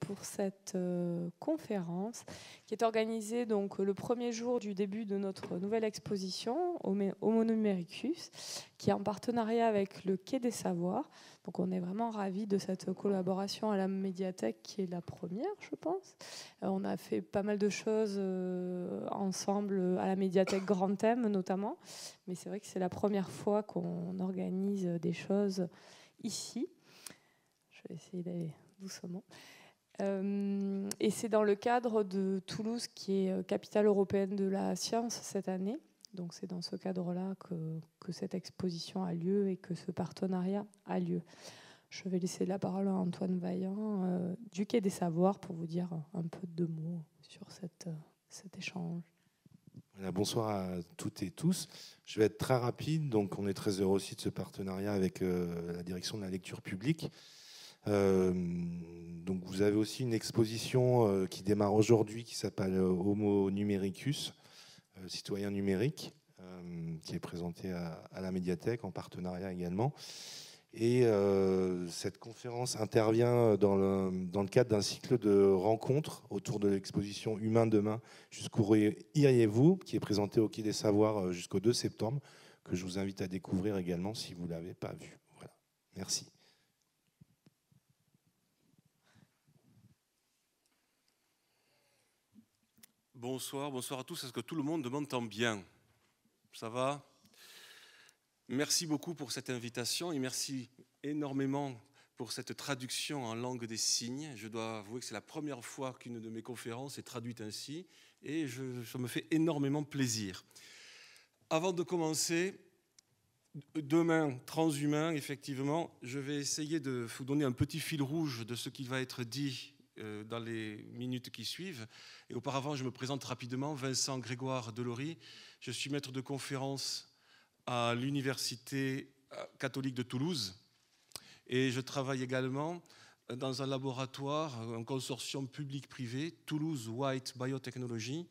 pour cette euh, conférence qui est organisée donc le premier jour du début de notre nouvelle exposition Homo Numericus qui est en partenariat avec le Quai des Savoirs. Donc on est vraiment ravis de cette collaboration à la médiathèque qui est la première, je pense. Euh, on a fait pas mal de choses euh, ensemble à la médiathèque Grand Thème notamment, mais c'est vrai que c'est la première fois qu'on organise des choses ici. Je vais essayer d'aller doucement. Euh, et c'est dans le cadre de Toulouse, qui est euh, capitale européenne de la science cette année. Donc c'est dans ce cadre-là que, cette exposition a lieu et que ce partenariat a lieu. Je vais laisser la parole à Antoine Vaillant euh, du Quai des Savoirs pour vous dire un peu de mots sur cette, cet échange. bonsoir à toutes et tous. Je vais être très rapide. Donc on est très heureux aussi de ce partenariat avec la direction de la lecture publique. Euh, donc vous avez aussi une exposition euh, qui démarre aujourd'hui qui s'appelle euh, Homo Numericus, citoyen numérique, qui est présentée à, la médiathèque en partenariat également. Et cette conférence intervient dans le, cadre d'un cycle de rencontres autour de l'exposition Humain demain jusqu'où iriez-vous, qui est présentée au Quai des Savoirs jusqu'au 2 septembre, que je vous invite à découvrir également si vous ne l'avez pas vu. Merci. Bonsoir, bonsoir à tous. Est-ce que tout le monde m'entend bien Ça va Merci beaucoup pour cette invitation et merci énormément pour cette traduction en langue des signes. Je dois avouer que c'est la première fois qu'une de mes conférences est traduite ainsi et je, ça me fait énormément plaisir. Avant de commencer, demain, transhumain, effectivement, je vais essayer de vous donner un petit fil rouge de ce qui va être dit euh, dans les minutes qui suivent. Et auparavant, je me présente rapidement, Vincent Grégoire Delory. Je suis maître de conférence à l'Université euh, catholique de Toulouse. Et je travaille également euh, dans un laboratoire, un consortium public-privé, Toulouse White Biotechnology,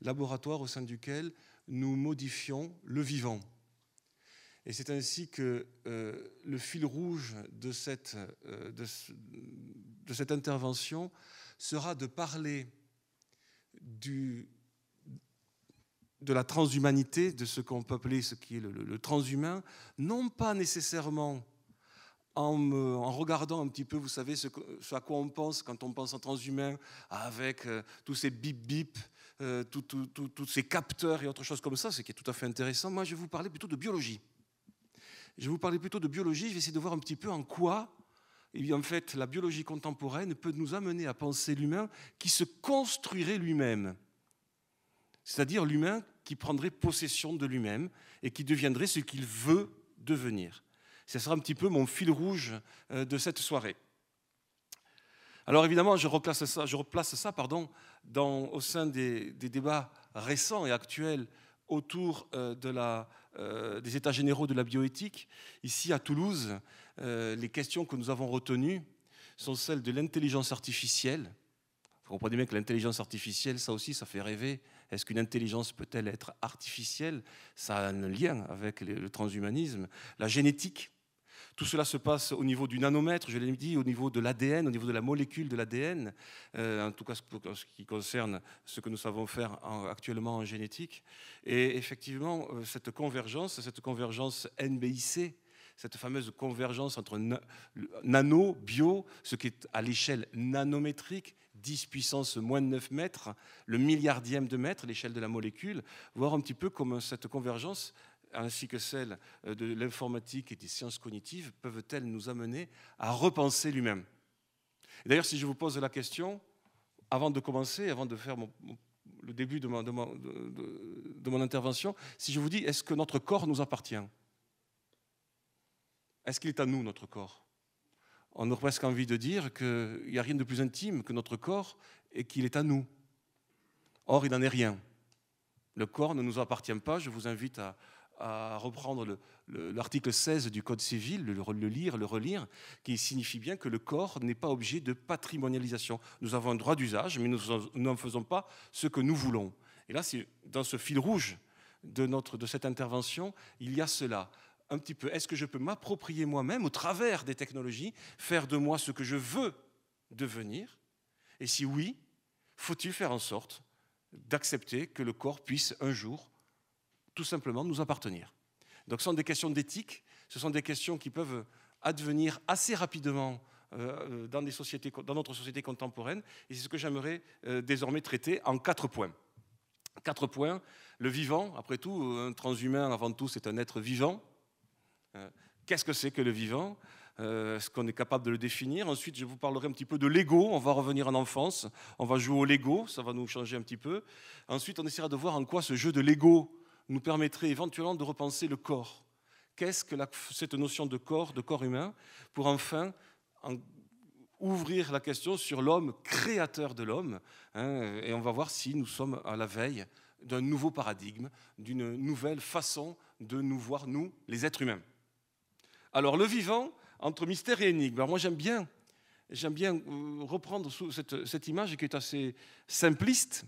laboratoire au sein duquel nous modifions le vivant. Et c'est ainsi que euh, le fil rouge de cette, euh, de, cette, intervention sera de parler du, de la transhumanité, de ce qu'on peut appeler ce qui est le, transhumain, non pas nécessairement en, regardant un petit peu, vous savez, ce, à quoi on pense quand on pense en transhumain, avec euh, tous ces bip-bip, euh, tous ces capteurs et autres choses comme ça, ce qui est tout à fait intéressant. Moi, je vais vous parler plutôt de biologie. Je vais vous parler plutôt de biologie, je vais essayer de voir un petit peu en quoi, eh en fait, la biologie contemporaine peut nous amener à penser l'humain qui se construirait lui-même. C'est-à-dire l'humain qui prendrait possession de lui-même et qui deviendrait ce qu'il veut devenir. Ce sera un petit peu mon fil rouge euh, de cette soirée. Alors évidemment, je replace ça, pardon, au sein des, débats récents et actuels autour euh, de la euh, des États généraux de la bioéthique, ici à Toulouse, euh, les questions que nous avons retenues sont celles de l'intelligence artificielle. Vous comprenez bien que l'intelligence artificielle, ça aussi, ça fait rêver. Est-ce qu'une intelligence peut-elle être artificielle Ça a un lien avec le transhumanisme. La génétique, tout cela se passe au niveau du nanomètre, je l'ai dit, au niveau de l'ADN, au niveau de la molécule de l'ADN, euh, en tout cas en ce qui concerne ce que nous savons faire actuellement en génétique. Et effectivement, euh, cette convergence, cette convergence NBIC, cette fameuse convergence entre nano, bio, ce qui est à l'échelle nanométrique, 10 puissance moins de 9 mètres, le milliardième de mètre, l'échelle de la molécule, voir un petit peu comment cette convergence ainsi que celle euh, de l'informatique et des sciences cognitives, peuvent-elles nous amener à repenser lui-même D'ailleurs, si je vous pose la question, avant de commencer, avant de faire le début de, de, de mon intervention, si je vous dis, est-ce que notre corps nous appartient Est-ce qu'il est à nous, notre corps on aurait presque envie de dire qu'il n'y a rien de plus intime que notre corps et qu'il est à nous. Or, il n'en est rien. Le corps ne nous appartient pas. Je vous invite à, à reprendre l'article 16 du Code civil, le, lire, le relire, qui signifie bien que le corps n'est pas objet de patrimonialisation. Nous avons un droit d'usage, mais nous n'en faisons pas ce que nous voulons. Et là, c'est dans ce fil rouge de, notre, de cette intervention, il y a cela. Un petit peu, est-ce que je peux m'approprier moi-même, au travers des technologies, faire de moi ce que je veux devenir Et si oui, faut-il faire en sorte d'accepter que le corps puisse un jour tout simplement nous appartenir. Donc ce sont des questions d'éthique, ce sont des questions qui peuvent advenir assez rapidement euh, euh, dans, des sociétés, dans notre société contemporaine, et c'est ce que j'aimerais euh, désormais traiter en quatre points. Quatre points, le vivant, après tout, un transhumain avant tout, c'est un être vivant. Qu'est-ce que c'est que le vivant Est-ce qu'on est capable de le définir Ensuite, je vous parlerai un petit peu de l'ego. On va revenir en enfance. On va jouer au Lego. Ça va nous changer un petit peu. Ensuite, on essaiera de voir en quoi ce jeu de Lego nous permettrait éventuellement de repenser le corps. Qu'est-ce que cette notion de corps, de corps humain, pour enfin ouvrir la question sur l'homme créateur de l'homme, hein, et on va voir si nous sommes à la veille d'un nouveau paradigme, d'une nouvelle façon de nous voir, nous, les êtres humains. Alors le vivant, entre mystère et énigme, moi j'aime bien, j'aime bien euh, reprendre cette, cette image qui est assez simpliste,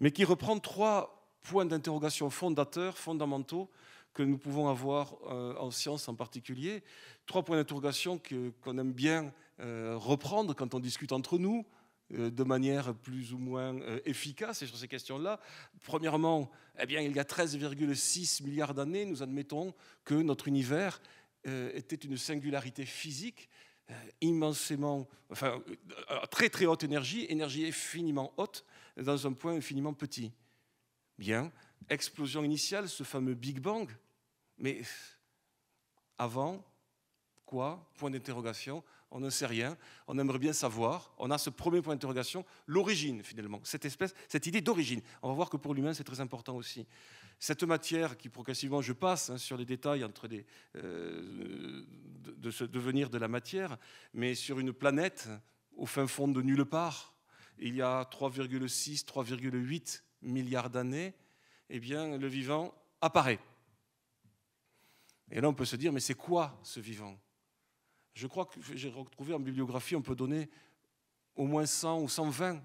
mais qui reprend trois points d'interrogation fondateurs, fondamentaux, que nous pouvons avoir euh, en science en particulier. Trois points d'interrogation qu'on aime bien euh, reprendre quand on discute entre nous euh, de manière plus ou moins efficace sur ces questions-là. Premièrement, eh bien, il y a 13,6 milliards d'années, nous admettons que notre univers était une singularité physique immensément, enfin, très très haute énergie, énergie infiniment haute dans un point infiniment petit. Bien, explosion initiale, ce fameux Big Bang. Mais avant, quoi Point d'interrogation. On ne sait rien. On aimerait bien savoir. On a ce premier point d'interrogation, l'origine finalement, cette espèce, cette idée d'origine. On va voir que pour l'humain, c'est très important aussi. Cette matière qui progressivement, je passe hein, sur les détails entre les, euh, de, de ce devenir de la matière, mais sur une planète au fin fond de nulle part, il y a 3,6, 3,8 milliards d'années, et eh bien, le vivant apparaît. Et là, on peut se dire, mais c'est quoi ce vivant Je crois que j'ai retrouvé en bibliographie, on peut donner au moins 100 ou 120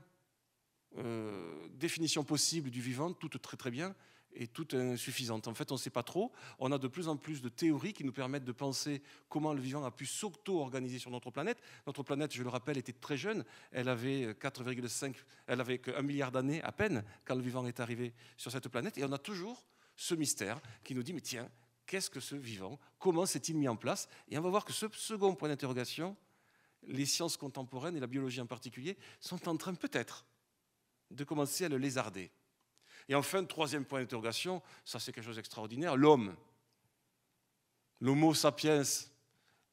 euh, définitions possibles du vivant, toutes très très bien est toute insuffisante. En fait, on ne sait pas trop. On a de plus en plus de théories qui nous permettent de penser comment le vivant a pu s'auto-organiser sur notre planète. Notre planète, je le rappelle, était très jeune. Elle avait 4,5, elle avait qu'un milliard d'années à peine quand le vivant est arrivé sur cette planète. Et on a toujours ce mystère qui nous dit, mais tiens, qu'est-ce que ce vivant Comment s'est-il mis en place Et on va voir que ce second point d'interrogation, les sciences contemporaines et la biologie en particulier, sont en train peut-être de commencer à le lézarder. Et enfin, troisième point d'interrogation, ça c'est quelque chose d'extraordinaire, l'homme, l'homo sapiens,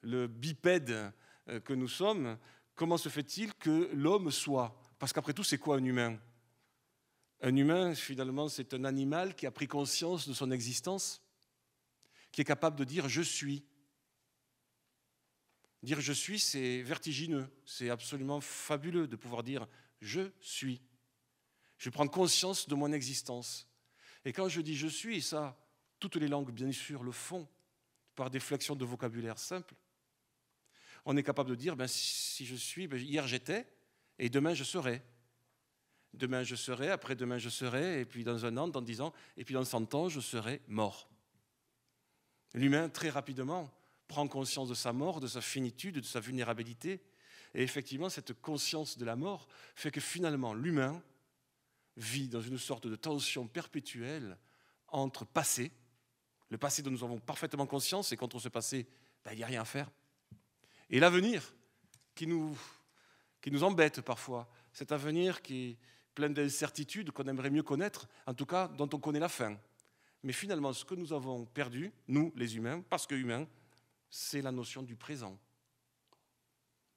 le bipède euh, que nous sommes, comment se fait-il que l'homme soit Parce qu'après tout, c'est quoi un humain Un humain, finalement, c'est un animal qui a pris conscience de son existence, qui est capable de dire je suis. Dire je suis, c'est vertigineux, c'est absolument fabuleux de pouvoir dire je suis. Je prends conscience de mon existence. Et quand je dis je suis, ça, toutes les langues, bien sûr, le font par des flexions de vocabulaire simple. On est capable de dire, ben, si je suis, ben, hier j'étais, et demain je serai. Demain je serai, après-demain je serai, et puis dans un an, dans dix ans, et puis dans cent ans, je serai mort. L'humain, très rapidement, prend conscience de sa mort, de sa finitude, de sa vulnérabilité. Et effectivement, cette conscience de la mort fait que finalement, l'humain vit dans une sorte de tension perpétuelle entre passé, le passé dont nous avons parfaitement conscience, et contre ce passé, ben, il n'y a rien à faire, et l'avenir qui nous, qui nous embête parfois, cet avenir qui est plein d'incertitudes qu'on aimerait mieux connaître, en tout cas dont on connaît la fin. Mais finalement, ce que nous avons perdu, nous les humains, parce que humains, c'est la notion du présent.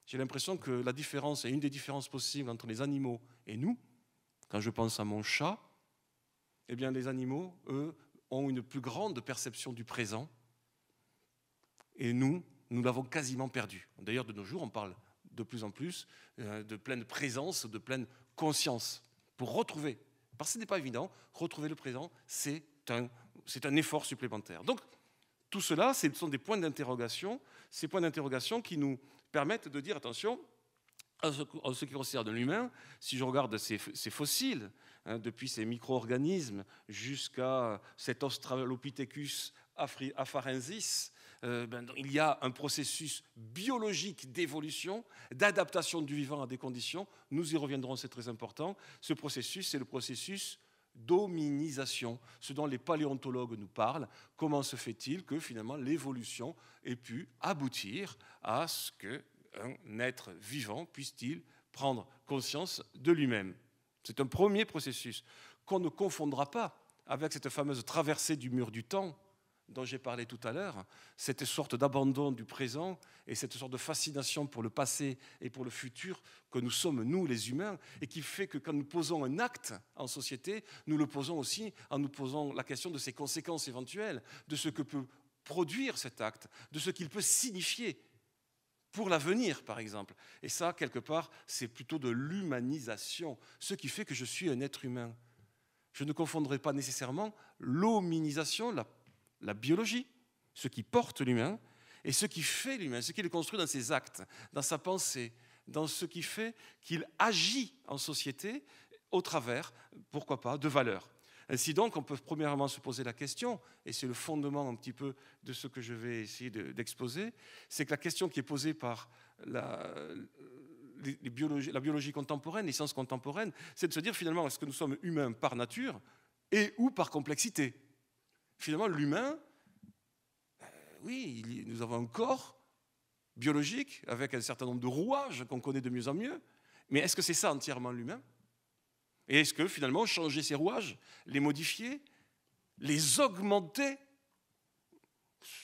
J'ai l'impression que la différence, et une des différences possibles entre les animaux et nous, quand je pense à mon chat, eh bien les animaux, eux, ont une plus grande perception du présent. Et nous, nous l'avons quasiment perdu. D'ailleurs, de nos jours, on parle de plus en plus euh, de pleine présence, de pleine conscience, pour retrouver, parce que ce n'est pas évident, retrouver le présent, c'est un, un effort supplémentaire. Donc, tout cela, ce sont des points d'interrogation, ces points d'interrogation qui nous permettent de dire, attention, en ce qui concerne l'humain, si je regarde ces, fossiles, hein, depuis ces micro-organismes jusqu'à cet Australopithecus afarensis, euh, ben, il y a un processus biologique d'évolution, d'adaptation du vivant à des conditions. Nous y reviendrons, c'est très important. Ce processus, c'est le processus d'hominisation, ce dont les paléontologues nous parlent. Comment se fait-il que finalement l'évolution ait pu aboutir à ce que un être vivant puisse-t-il prendre conscience de lui-même. C'est un premier processus qu'on ne confondra pas avec cette fameuse traversée du mur du temps dont j'ai parlé tout à l'heure, cette sorte d'abandon du présent et cette sorte de fascination pour le passé et pour le futur que nous sommes, nous les humains, et qui fait que quand nous posons un acte en société, nous le posons aussi en nous posant la question de ses conséquences éventuelles, de ce que peut produire cet acte, de ce qu'il peut signifier pour l'avenir, par exemple. Et ça, quelque part, c'est plutôt de l'humanisation, ce qui fait que je suis un être humain. Je ne confondrai pas nécessairement l'hominisation, la, la biologie, ce qui porte l'humain, et ce qui fait l'humain, ce qui le construit dans ses actes, dans sa pensée, dans ce qui fait qu'il agit en société au travers, pourquoi pas, de valeurs. Ainsi donc, on peut premièrement se poser la question, et c'est le fondement un petit peu de ce que je vais essayer d'exposer, c'est que la question qui est posée par la, biologie, la biologie contemporaine, les sciences contemporaines, c'est de se dire finalement, est-ce que nous sommes humains par nature et ou par complexité Finalement, l'humain, euh, oui, nous avons un corps biologique avec un certain nombre de rouages qu'on connaît de mieux en mieux, mais est-ce que c'est ça entièrement l'humain et est-ce que finalement changer ces rouages, les modifier, les augmenter,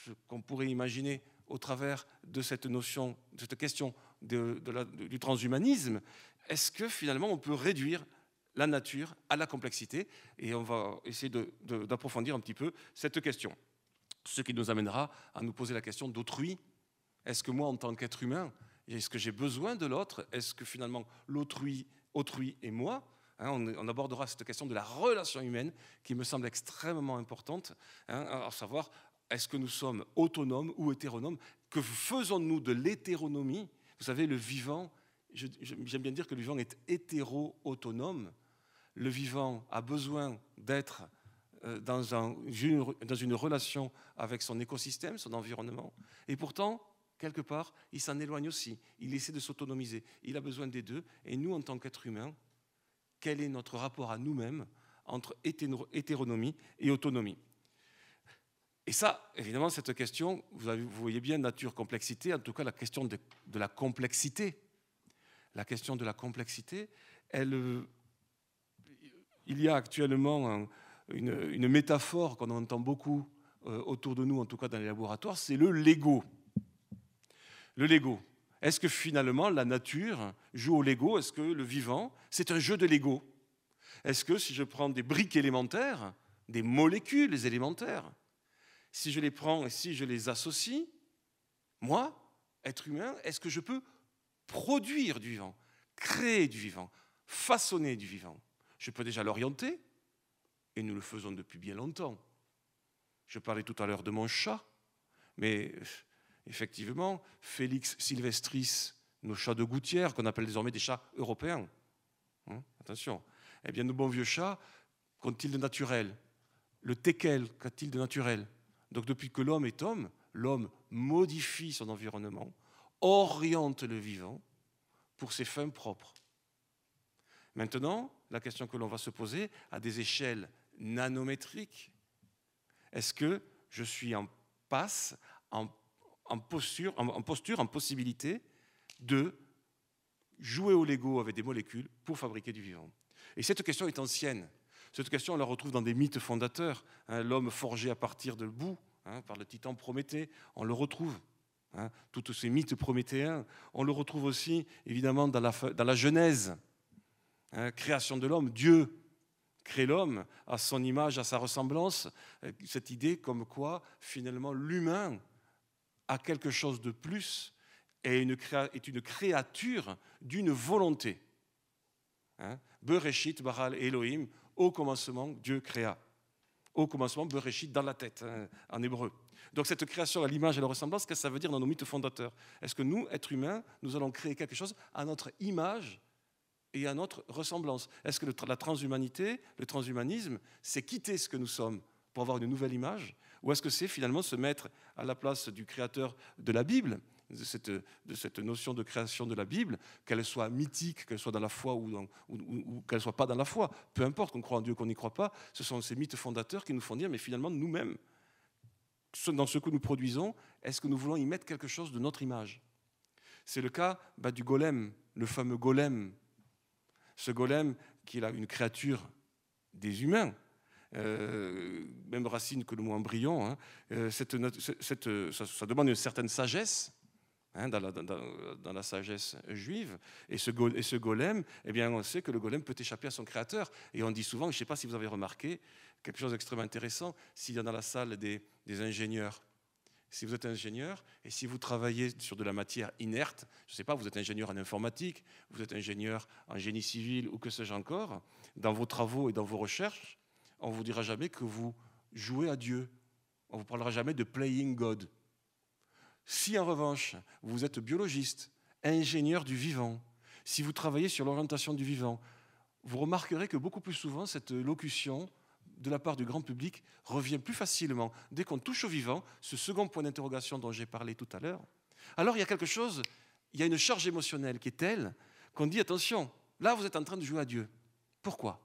ce qu'on pourrait imaginer au travers de cette notion, de cette question du transhumanisme, est-ce que finalement on peut réduire la nature à la complexité Et on va essayer d'approfondir un petit peu cette question. Ce qui nous amènera à nous poser la question d'autrui. Est-ce que moi, en tant qu'être humain, est-ce que j'ai besoin de l'autre Est-ce que finalement l'autrui, autrui et moi, Hein, on, abordera cette question de la relation humaine qui me semble extrêmement importante, hein, à savoir est-ce que nous sommes autonomes ou hétéronomes Que faisons-nous de l'hétéronomie Vous savez, le vivant, j'aime bien dire que le vivant est hétéro-autonome. Le vivant a besoin d'être euh, dans, dans une relation avec son écosystème, son environnement. Et pourtant, quelque part, il s'en éloigne aussi. Il essaie de s'autonomiser. Il a besoin des deux. Et nous, en tant qu'êtres humains, quel est notre rapport à nous-mêmes entre hétéronomie et autonomie. Et ça, évidemment, cette question, vous, voyez bien nature, complexité, en tout cas la question de, la complexité. La question de la complexité, il y a actuellement une, métaphore qu'on entend beaucoup euh, autour de nous, en tout cas dans les laboratoires, c'est le Lego. Le Lego. Est-ce que finalement la nature joue au Lego Est-ce que le vivant, c'est un jeu de Lego Est-ce que si je prends des briques élémentaires, des molécules élémentaires, si je les prends et si je les associe, moi, être humain, est-ce que je peux produire du vivant, créer du vivant, façonner du vivant Je peux déjà l'orienter, et nous le faisons depuis bien longtemps. Je parlais tout à l'heure de mon chat, mais euh, effectivement, Félix Silvestris, nos chats de gouttière, qu'on appelle désormais des chats européens, hein, attention, eh bien, nos bons vieux chats, qu'ont-ils de naturel Le teckel, qu'a-t-il de naturel Donc, depuis que l'homme est homme, l'homme modifie son environnement, oriente le vivant pour ses fins propres. Maintenant, la question que l'on va se poser à des échelles nanométriques, est-ce que je suis en passe, en en posture, en, possibilité de jouer au Lego avec des molécules pour fabriquer du vivant. Et cette question est ancienne. Cette question, on la retrouve dans des mythes fondateurs. Hein. L'homme forgé à partir de boue hein, par le titan Prométhée, on le retrouve. Hein. tous ces mythes prométhéens, on le retrouve aussi évidemment dans la Genèse. création de l'homme, Dieu crée l'homme à son image, à sa ressemblance. Cette idée comme quoi finalement l'humain à quelque chose de plus et une, est une créature d'une volonté. Hein? Bereshit, Baral, Elohim, au commencement, Dieu créa. Au commencement, Bereshit dans la tête, hein, en hébreu. Donc cette création à l'image et à la ressemblance, qu'est-ce que ça veut dire dans nos mythes fondateurs Est-ce que nous, êtres humains, nous allons créer quelque chose à notre image et à notre ressemblance Est-ce que la transhumanité, le transhumanisme, c'est quitter ce que nous sommes pour avoir une nouvelle image ou est-ce que c'est finalement se mettre à la place du créateur de la Bible de cette, notion de création de la Bible, qu'elle soit mythique, qu'elle soit dans la foi ou, qu'elle ne soit pas dans la foi, peu importe qu'on croit en Dieu, ou qu'on n'y croit pas, ce sont ces mythes fondateurs qui nous font dire, mais finalement, nous-mêmes, dans ce que nous produisons, est-ce que nous voulons y mettre quelque chose de notre image C'est le cas bah, du golem, le fameux golem. Ce golem, qui est une créature des humains, euh, même Racine que le mot brillant, hein. euh, cette, ça, ça demande une certaine sagesse. Hein, dans, la, dans, la, sagesse juive. Et ce, et ce golem, eh bien, on sait que le golem peut échapper à son créateur. Et on dit souvent, je ne sais pas si vous avez remarqué, quelque chose d'extrêmement intéressant, s'il y a dans la salle des, des, ingénieurs. Si vous êtes ingénieur et si vous travaillez sur de la matière inerte, je ne sais pas, vous êtes ingénieur en informatique, vous êtes ingénieur en génie civil ou que sais-je encore, dans vos travaux et dans vos recherches, on ne vous dira jamais que vous jouez à Dieu. On ne vous parlera jamais de playing God. Si en revanche, vous êtes biologiste, ingénieur du vivant, si vous travaillez sur l'orientation du vivant, vous remarquerez que beaucoup plus souvent, cette locution de la part du grand public revient plus facilement. Dès qu'on touche au vivant, ce second point d'interrogation dont j'ai parlé tout à l'heure, alors il y a quelque chose, il y a une charge émotionnelle qui est telle qu'on dit attention, là vous êtes en train de jouer à Dieu. Pourquoi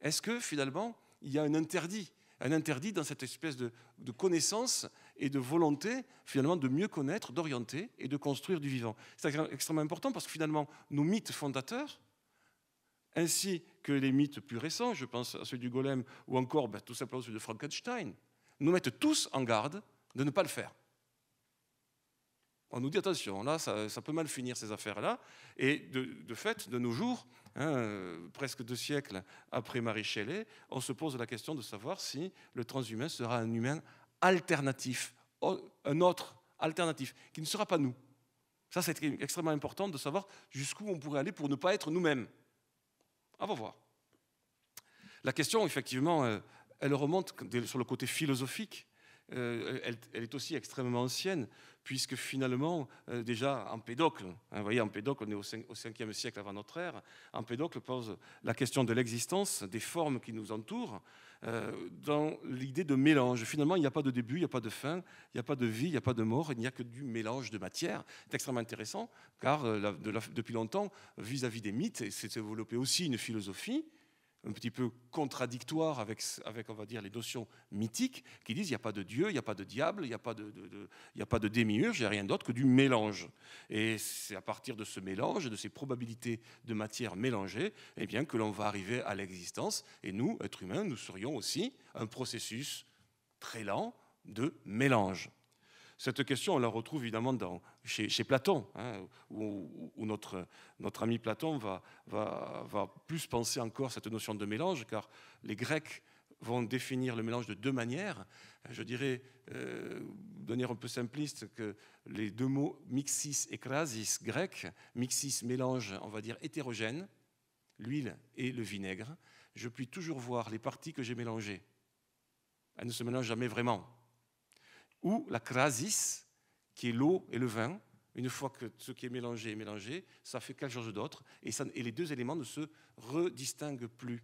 est-ce que finalement, il y a un interdit Un interdit dans cette espèce de, connaissance et de volonté, finalement, de mieux connaître, d'orienter et de construire du vivant. C'est extrêmement important parce que finalement, nos mythes fondateurs, ainsi que les mythes plus récents, je pense à celui du golem ou encore ben, tout simplement celui de Frankenstein, nous mettent tous en garde de ne pas le faire on nous dit attention, là, ça, peut mal finir ces affaires-là. Et de, fait, de nos jours, hein, euh, presque deux siècles après Marie Shelley, on se pose la question de savoir si le transhumain sera un humain alternatif, un autre alternatif, qui ne sera pas nous. Ça, c'est extrêmement important de savoir jusqu'où on pourrait aller pour ne pas être nous-mêmes. À va voir. La question, effectivement, euh, elle remonte sur le côté philosophique euh, elle, est aussi extrêmement ancienne, puisque finalement, euh, déjà Empédocle, pédocle hein, vous voyez, Empédocle, on est au, 5, siècle avant notre ère, Empédocle pose la question de l'existence, des formes qui nous entourent, euh, dans l'idée de mélange. Finalement, il n'y a pas de début, il n'y a pas de fin, il n'y a pas de vie, il n'y a pas de mort, il n'y a que du mélange de matière. C'est extrêmement intéressant, car depuis longtemps, vis-à-vis -vis des mythes, s'est développée aussi une philosophie un petit peu contradictoire avec, avec, on va dire, les notions mythiques qui disent il n'y a pas de Dieu, il n'y a pas de diable, il n'y a pas de, de, il a pas de démiurge, il n'y a rien d'autre que du mélange. Et c'est à partir de ce mélange, de ces probabilités de matière mélangée, eh bien, que l'on va arriver à l'existence. Et nous, êtres humains, nous serions aussi un processus très lent de mélange. Cette question, on la retrouve évidemment chez, Platon, hein, où, notre, ami Platon va, plus penser encore cette notion de mélange, car les Grecs vont définir le mélange de deux manières. Je dirais, euh, de manière un peu simpliste, que les deux mots mixis et krasis » grec, mixis mélange, on va dire hétérogène, l'huile et le vinaigre, je puis toujours voir les parties que j'ai mélangées. Elles ne se mélangent jamais vraiment ou la crasis, qui est l'eau et le vin. Une fois que ce qui est mélangé est mélangé, ça fait quelque chose d'autre, et, et, les deux éléments ne se redistinguent plus.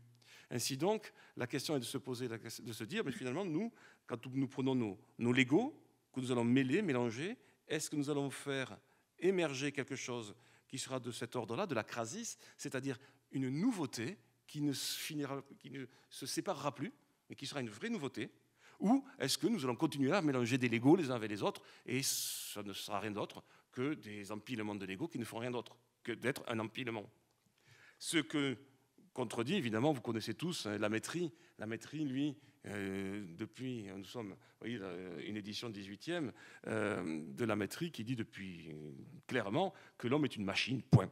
Ainsi donc, la question est de se poser, de se dire, mais finalement, nous, quand nous prenons nos, nos Legos, que nous allons mêler, mélanger, est-ce que nous allons faire émerger quelque chose qui sera de cet ordre-là, de la crasis, c'est-à-dire une nouveauté qui ne se séparera plus, mais qui sera une vraie nouveauté, ou est-ce que nous allons continuer à mélanger des Legos les uns avec les autres et ça ne sera rien d'autre que des empilements de Legos qui ne font rien d'autre que d'être un empilement Ce que contredit, évidemment, vous connaissez tous hein, la maîtrise. La maîtrise, lui, euh, depuis, nous sommes voyez, euh, une édition 18e euh, de la maîtrise qui dit depuis clairement que l'homme est une machine, point.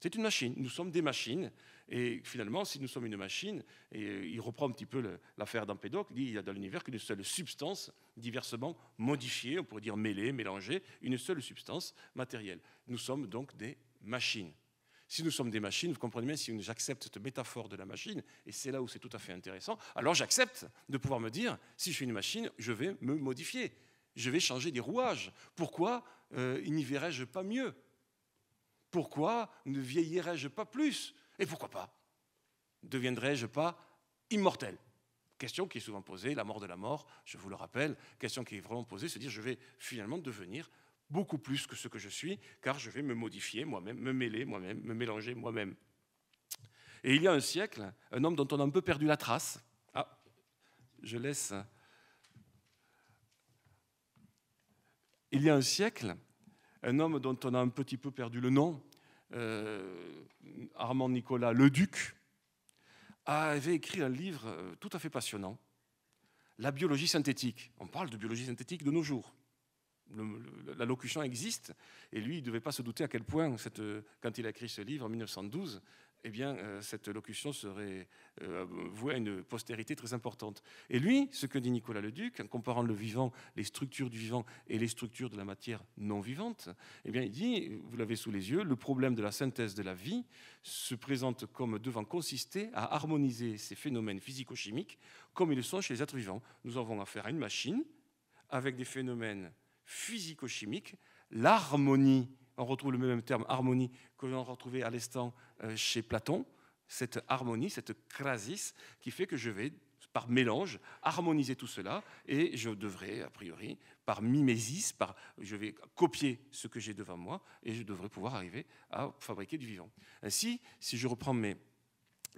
C'est une machine, nous sommes des machines, et finalement, si nous sommes une machine, et euh, il reprend un petit peu l'affaire d'Empédocle, il y a dans l'univers qu'une seule substance diversement modifiée, on pourrait dire mêlée, mélangée, une seule substance matérielle. Nous sommes donc des machines. Si nous sommes des machines, vous comprenez bien, si j'accepte cette métaphore de la machine, et c'est là où c'est tout à fait intéressant, alors j'accepte de pouvoir me dire, si je suis une machine, je vais me modifier, je vais changer des rouages. Pourquoi euh, n'y verrais-je pas mieux Pourquoi ne vieillirais-je pas plus et pourquoi pas deviendrais je pas immortel Question qui est souvent posée, la mort de la mort, je vous le rappelle, question qui est vraiment posée, se dire je vais finalement devenir beaucoup plus que ce que je suis, car je vais me modifier moi-même, me mêler moi-même, me mélanger moi-même. Et il y a un siècle, un homme dont on a un peu perdu la trace, ah, je laisse. Il y a un siècle, un homme dont on a un petit peu perdu le nom, euh, Armand Nicolas Leduc, avait écrit un livre euh, tout à fait passionnant, La biologie synthétique. On parle de biologie synthétique de nos jours. la locution existe, et lui, il ne devait pas se douter à quel point, euh, quand il a écrit ce livre en 1912, eh bien, euh, cette locution serait euh, vouée à une postérité très importante. Et lui, ce que dit Nicolas Leduc, en comparant le vivant, les structures du vivant et les structures de la matière non vivante, eh bien, il dit, vous l'avez sous les yeux, le problème de la synthèse de la vie se présente comme devant consister à harmoniser ces phénomènes physico-chimiques comme ils le sont chez les êtres vivants. Nous avons affaire à une machine avec des phénomènes physico-chimiques. L'harmonie on retrouve le même terme harmonie que l'on retrouvait à l'instant euh, chez Platon, cette harmonie, cette crasis, qui fait que je vais, par mélange, harmoniser tout cela, et je devrais, a priori, par mimésis, par, je vais copier ce que j'ai devant moi, et je devrais pouvoir arriver à fabriquer du vivant. Ainsi, si je reprends mes,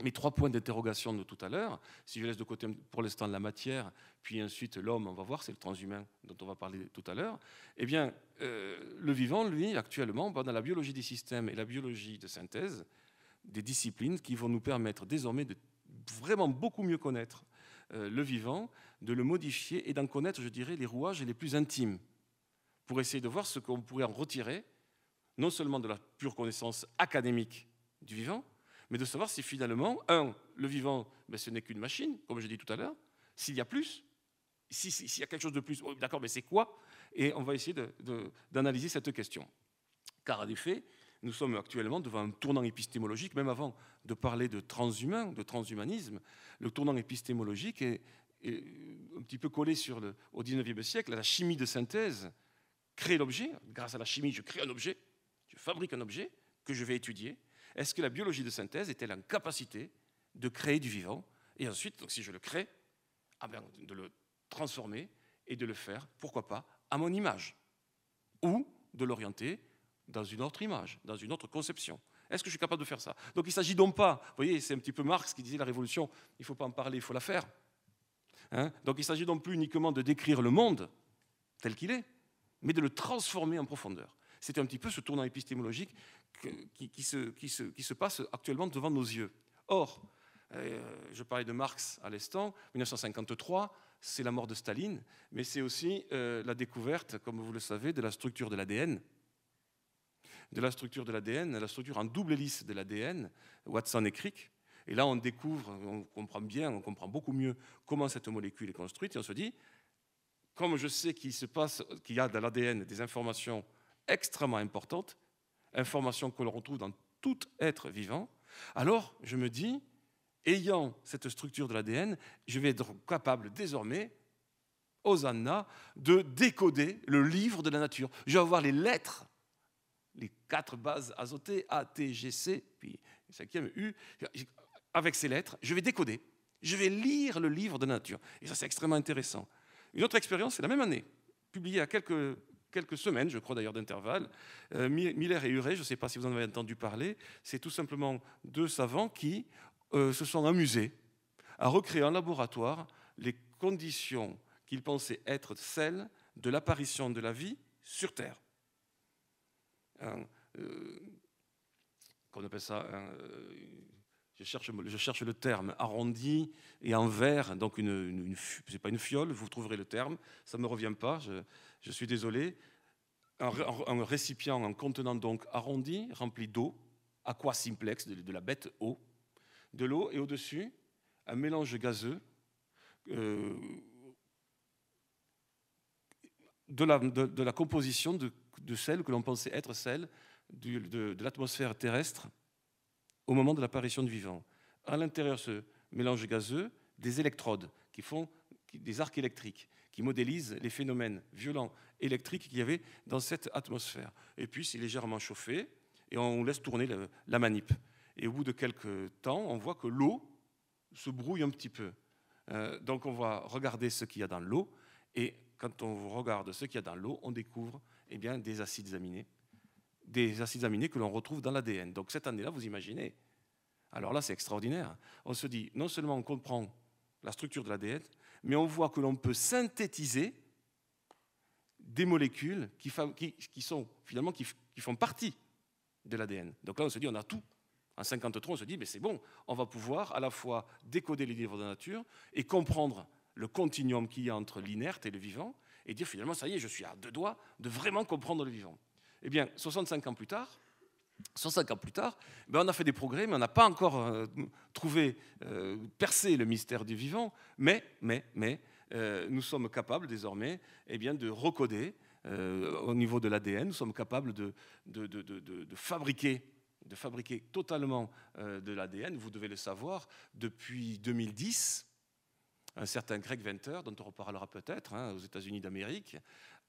mes trois points d'interrogation de tout à l'heure, si je laisse de côté pour l'instant la matière puis ensuite l'homme, on va voir, c'est le transhumain dont on va parler tout à l'heure, eh bien, euh, le vivant, lui, actuellement, bah, dans la biologie des systèmes et la biologie de synthèse, des disciplines qui vont nous permettre désormais de vraiment beaucoup mieux connaître euh, le vivant, de le modifier et d'en connaître, je dirais, les rouages les plus intimes, pour essayer de voir ce qu'on pourrait en retirer, non seulement de la pure connaissance académique du vivant, mais de savoir si finalement, un, le vivant, mais ben, ce n'est qu'une machine, comme je dis tout à l'heure, s'il y a plus, s'il si, y a quelque chose de plus, oh, d'accord, mais c'est quoi Et on va essayer d'analyser cette question. Car en effet, nous sommes actuellement devant un tournant épistémologique, même avant de parler de transhumain, de transhumanisme, le tournant épistémologique est, euh, un petit peu collé sur le, au XIXe siècle, la chimie de synthèse crée l'objet, grâce à la chimie je crée un objet, je fabrique un objet que je vais étudier. Est-ce que la biologie de synthèse est-elle en capacité de créer du vivant Et ensuite, donc, si je le crée, ah ben, de le transformer et de le faire, pourquoi pas, à mon image. Ou de l'orienter dans une autre image, dans une autre conception. Est-ce que je suis capable de faire ça Donc il ne s'agit donc pas, vous voyez, c'est un petit peu Marx qui disait la révolution, il ne faut pas en parler, il faut la faire. Hein donc il ne s'agit donc plus uniquement de décrire le monde tel qu'il est, mais de le transformer en profondeur. C'est un petit peu ce tournant épistémologique qui, qui, se, qui, se, qui se passe actuellement devant nos yeux. Or, euh, je parlais de Marx à l'instant, 1953, c'est la mort de Staline, mais c'est aussi euh, la découverte, comme vous le savez, de la structure de l'ADN. De la structure de l'ADN, la structure en double hélice de l'ADN, Watson et Crick. Et là, on découvre, on comprend bien, on comprend beaucoup mieux comment cette molécule est construite, et on se dit, comme je sais qu'il se passe, qu'il y a dans l'ADN des informations extrêmement importantes, informations que l'on retrouve dans tout être vivant, alors je me dis, ayant cette structure de l'ADN, je vais être capable désormais, Hosanna, de décoder le livre de la nature. Je vais avoir les lettres, les quatre bases azotées, A, T, G, C, puis la cinquième, U. Avec ces lettres, je vais décoder. Je vais lire le livre de la nature. Et ça, c'est extrêmement intéressant. Une autre expérience, c'est la même année, publiée à quelques quelques semaines, je crois d'ailleurs d'intervalle, euh, Miller et Huret, je ne sais pas si vous en avez entendu parler, c'est tout simplement deux savants qui euh, se sont amusés à recréer en laboratoire les conditions qu'ils pensaient être celles de l'apparition de la vie sur Terre. Hein, euh, appelle ça, hein, euh, je, cherche, je, cherche, le terme, arrondi et en verre, donc une, une, c'est pas une fiole, vous trouverez le terme, ça ne me revient pas, je, suis désolé. Un, récipient, un contenant donc arrondi, rempli d'eau, aqua simplex, de la bête eau, de l'eau et au-dessus, un mélange gazeux euh, de, la, composition de, celle que l'on pensait être celle de, l'atmosphère terrestre au moment de l'apparition du vivant. À l'intérieur de ce mélange gazeux, des électrodes qui font des arcs électriques qui modélisent les phénomènes violents électriques qu'il y avait dans cette atmosphère. Et puis c'est légèrement chauffé et on laisse tourner la manip. Et au bout de quelques temps, on voit que l'eau se brouille un petit peu. Euh, donc on va regarder ce qu'il y a dans l'eau. Et quand on regarde ce qu'il y a dans l'eau, on découvre eh bien, des acides aminés. Des acides aminés que l'on retrouve dans l'ADN. Donc cette année-là, vous imaginez. Alors là, c'est extraordinaire. On se dit, non seulement on comprend la structure de l'ADN, mais on voit que l'on peut synthétiser des molécules qui, qui sont finalement qui font partie de l'ADN. Donc là, on se dit, on a tout en 53, on se dit, mais c'est bon, on va pouvoir à la fois décoder les livres de la nature et comprendre le continuum qu'il y a entre l'inerte et le vivant, et dire finalement, ça y est, je suis à deux doigts de vraiment comprendre le vivant. Eh bien, 65 ans plus tard, 65 ans plus tard, eh ben on a fait des progrès, mais on n'a pas encore euh, trouvé, euh, percé le mystère du vivant, mais, mais, mais, euh, nous sommes capables désormais eh bien, de recoder au niveau de l'ADN, nous sommes capables de, de, de, de fabriquer de fabriquer totalement euh, de l'ADN, vous devez le savoir, depuis 2010, un certain Greg Venter, dont on reparlera peut-être, hein, aux États-Unis d'Amérique,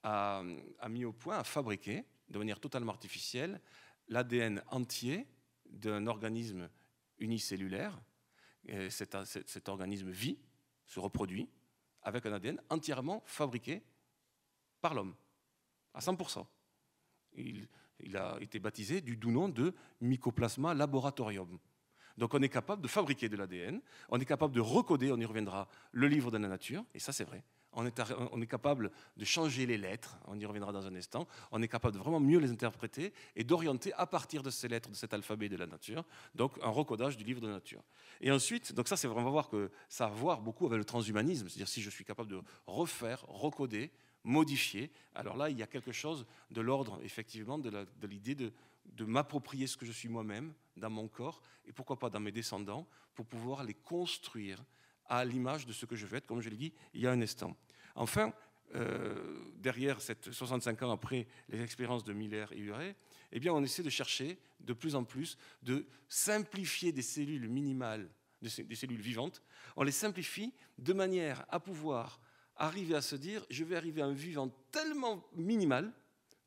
a, mis au point, à fabriquer de manière totalement artificielle l'ADN entier d'un organisme unicellulaire. cet, organisme vit, se reproduit, avec un ADN entièrement fabriqué par l'homme, à 100%. Il il a été baptisé du doux nom de Mycoplasma laboratorium. Donc on est capable de fabriquer de l'ADN, on est capable de recoder, on y reviendra, le livre de la nature, et ça c'est vrai. On est, capable de changer les lettres, on y reviendra dans un instant, on est capable de vraiment mieux les interpréter et d'orienter à partir de ces lettres, de cet alphabet de la nature, donc un recodage du livre de la nature. Et ensuite, donc ça c'est vraiment voir que ça voir beaucoup avec le transhumanisme, c'est-à-dire si je suis capable de refaire, recoder, modifier alors là, il y a quelque chose de l'ordre, effectivement, de l'idée de, m'approprier ce que je suis moi-même dans mon corps, et pourquoi pas dans mes descendants, pour pouvoir les construire à l'image de ce que je veux être, comme je l'ai dit il y a un instant. Enfin, euh, derrière cette 65 ans après les expériences de Miller et Urey, eh bien, on essaie de chercher de plus en plus de simplifier des cellules minimales, des cellules vivantes. On les simplifie de manière à pouvoir arriver à se dire, je vais arriver à un vivant tellement minimal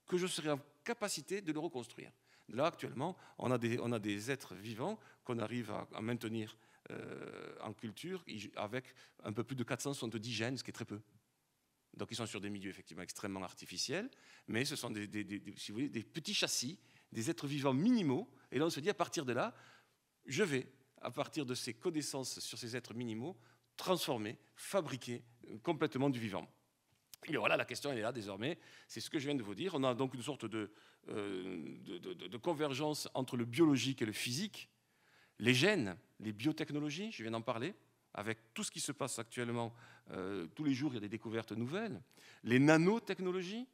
que je serai en capacité de le reconstruire. Là, actuellement, on a des, on a des êtres vivants qu'on arrive à, maintenir euh, en culture avec un peu plus de 470 gènes, ce qui est très peu. Donc ils sont sur des milieux effectivement extrêmement artificiels, mais ce sont des, si vous voulez, des petits châssis, des êtres vivants minimaux. Et là, on se dit, à partir de là, je vais, à partir de ces connaissances sur ces êtres minimaux, transformer, fabriquer complètement du vivant. Et voilà, la question est là désormais. C'est ce que je viens de vous dire. On a donc une sorte euh, de, convergence entre le biologique et le physique, les gènes, les biotechnologies, je viens d'en parler, avec tout ce qui se passe actuellement. Euh, tous les jours, il y a des découvertes nouvelles. Les nanotechnologies,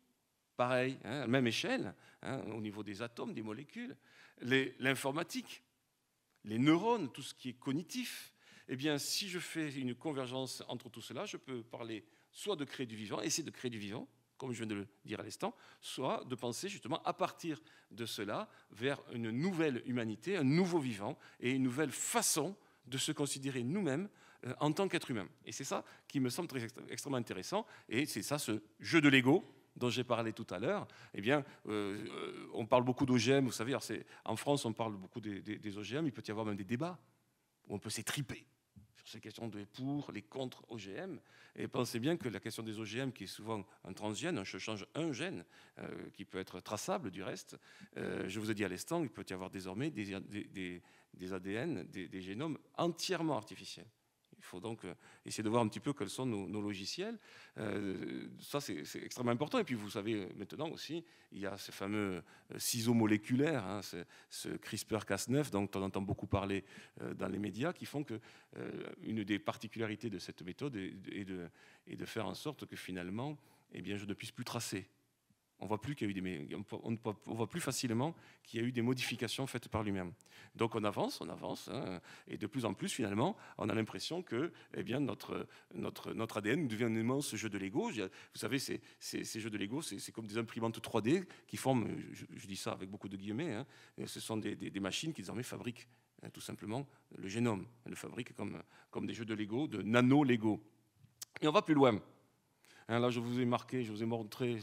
pareil, hein, à la même échelle, hein, au niveau des atomes, des molécules. L'informatique, les neurones, tout ce qui est cognitif, eh bien, si je fais une convergence entre tout cela, je peux parler soit de créer du vivant, essayer de créer du vivant, comme je viens de le dire à l'instant, soit de penser justement à partir de cela vers une nouvelle humanité, un nouveau vivant et une nouvelle façon de se considérer nous-mêmes euh, en tant qu'être humain. Et c'est ça qui me semble extrêmement intéressant, et c'est ça ce jeu de l'ego dont j'ai parlé tout à l'heure, eh bien, euh, euh, on parle beaucoup d'OGM, vous savez, en France, on parle beaucoup des, des OGM, il peut y avoir même des débats, où on peut s'étriper, sur ces questions de pour, les contre OGM. Et pensez bien que la question des OGM, qui est souvent un transgène, un change un gène, euh, qui peut être traçable du reste, euh, je vous ai dit à l'instant, il peut y avoir désormais des, ADN, des génomes entièrement artificiels. Il faut donc euh, essayer de voir un petit peu quels sont nos, logiciels. Euh, ça, c'est extrêmement important. Et puis, vous savez, euh, maintenant aussi, il y a ces fameux ciseaux moléculaire, hein, ce, CRISPR-Cas9, dont on entend beaucoup parler dans les médias, qui font que une des particularités de cette méthode est, de, est, de, faire en sorte que finalement, eh bien, je ne puisse plus tracer on voit plus qu'il eu des, on, voit plus facilement qu'il y a eu des modifications faites par lui-même. Donc on avance, on avance, hein, et de plus en plus finalement, on a l'impression que, eh bien, notre ADN devient un immense jeu de Lego. Vous savez, ces, jeux de Lego, c'est comme des imprimantes 3D qui forment, je, dis ça avec beaucoup de guillemets, hein, ce sont des, machines qui désormais fabriquent hein, tout simplement le génome, elles le fabriquent comme comme des jeux de Lego, de nano Lego. Et on va plus loin. Hein, là, je vous ai marqué, je vous ai montré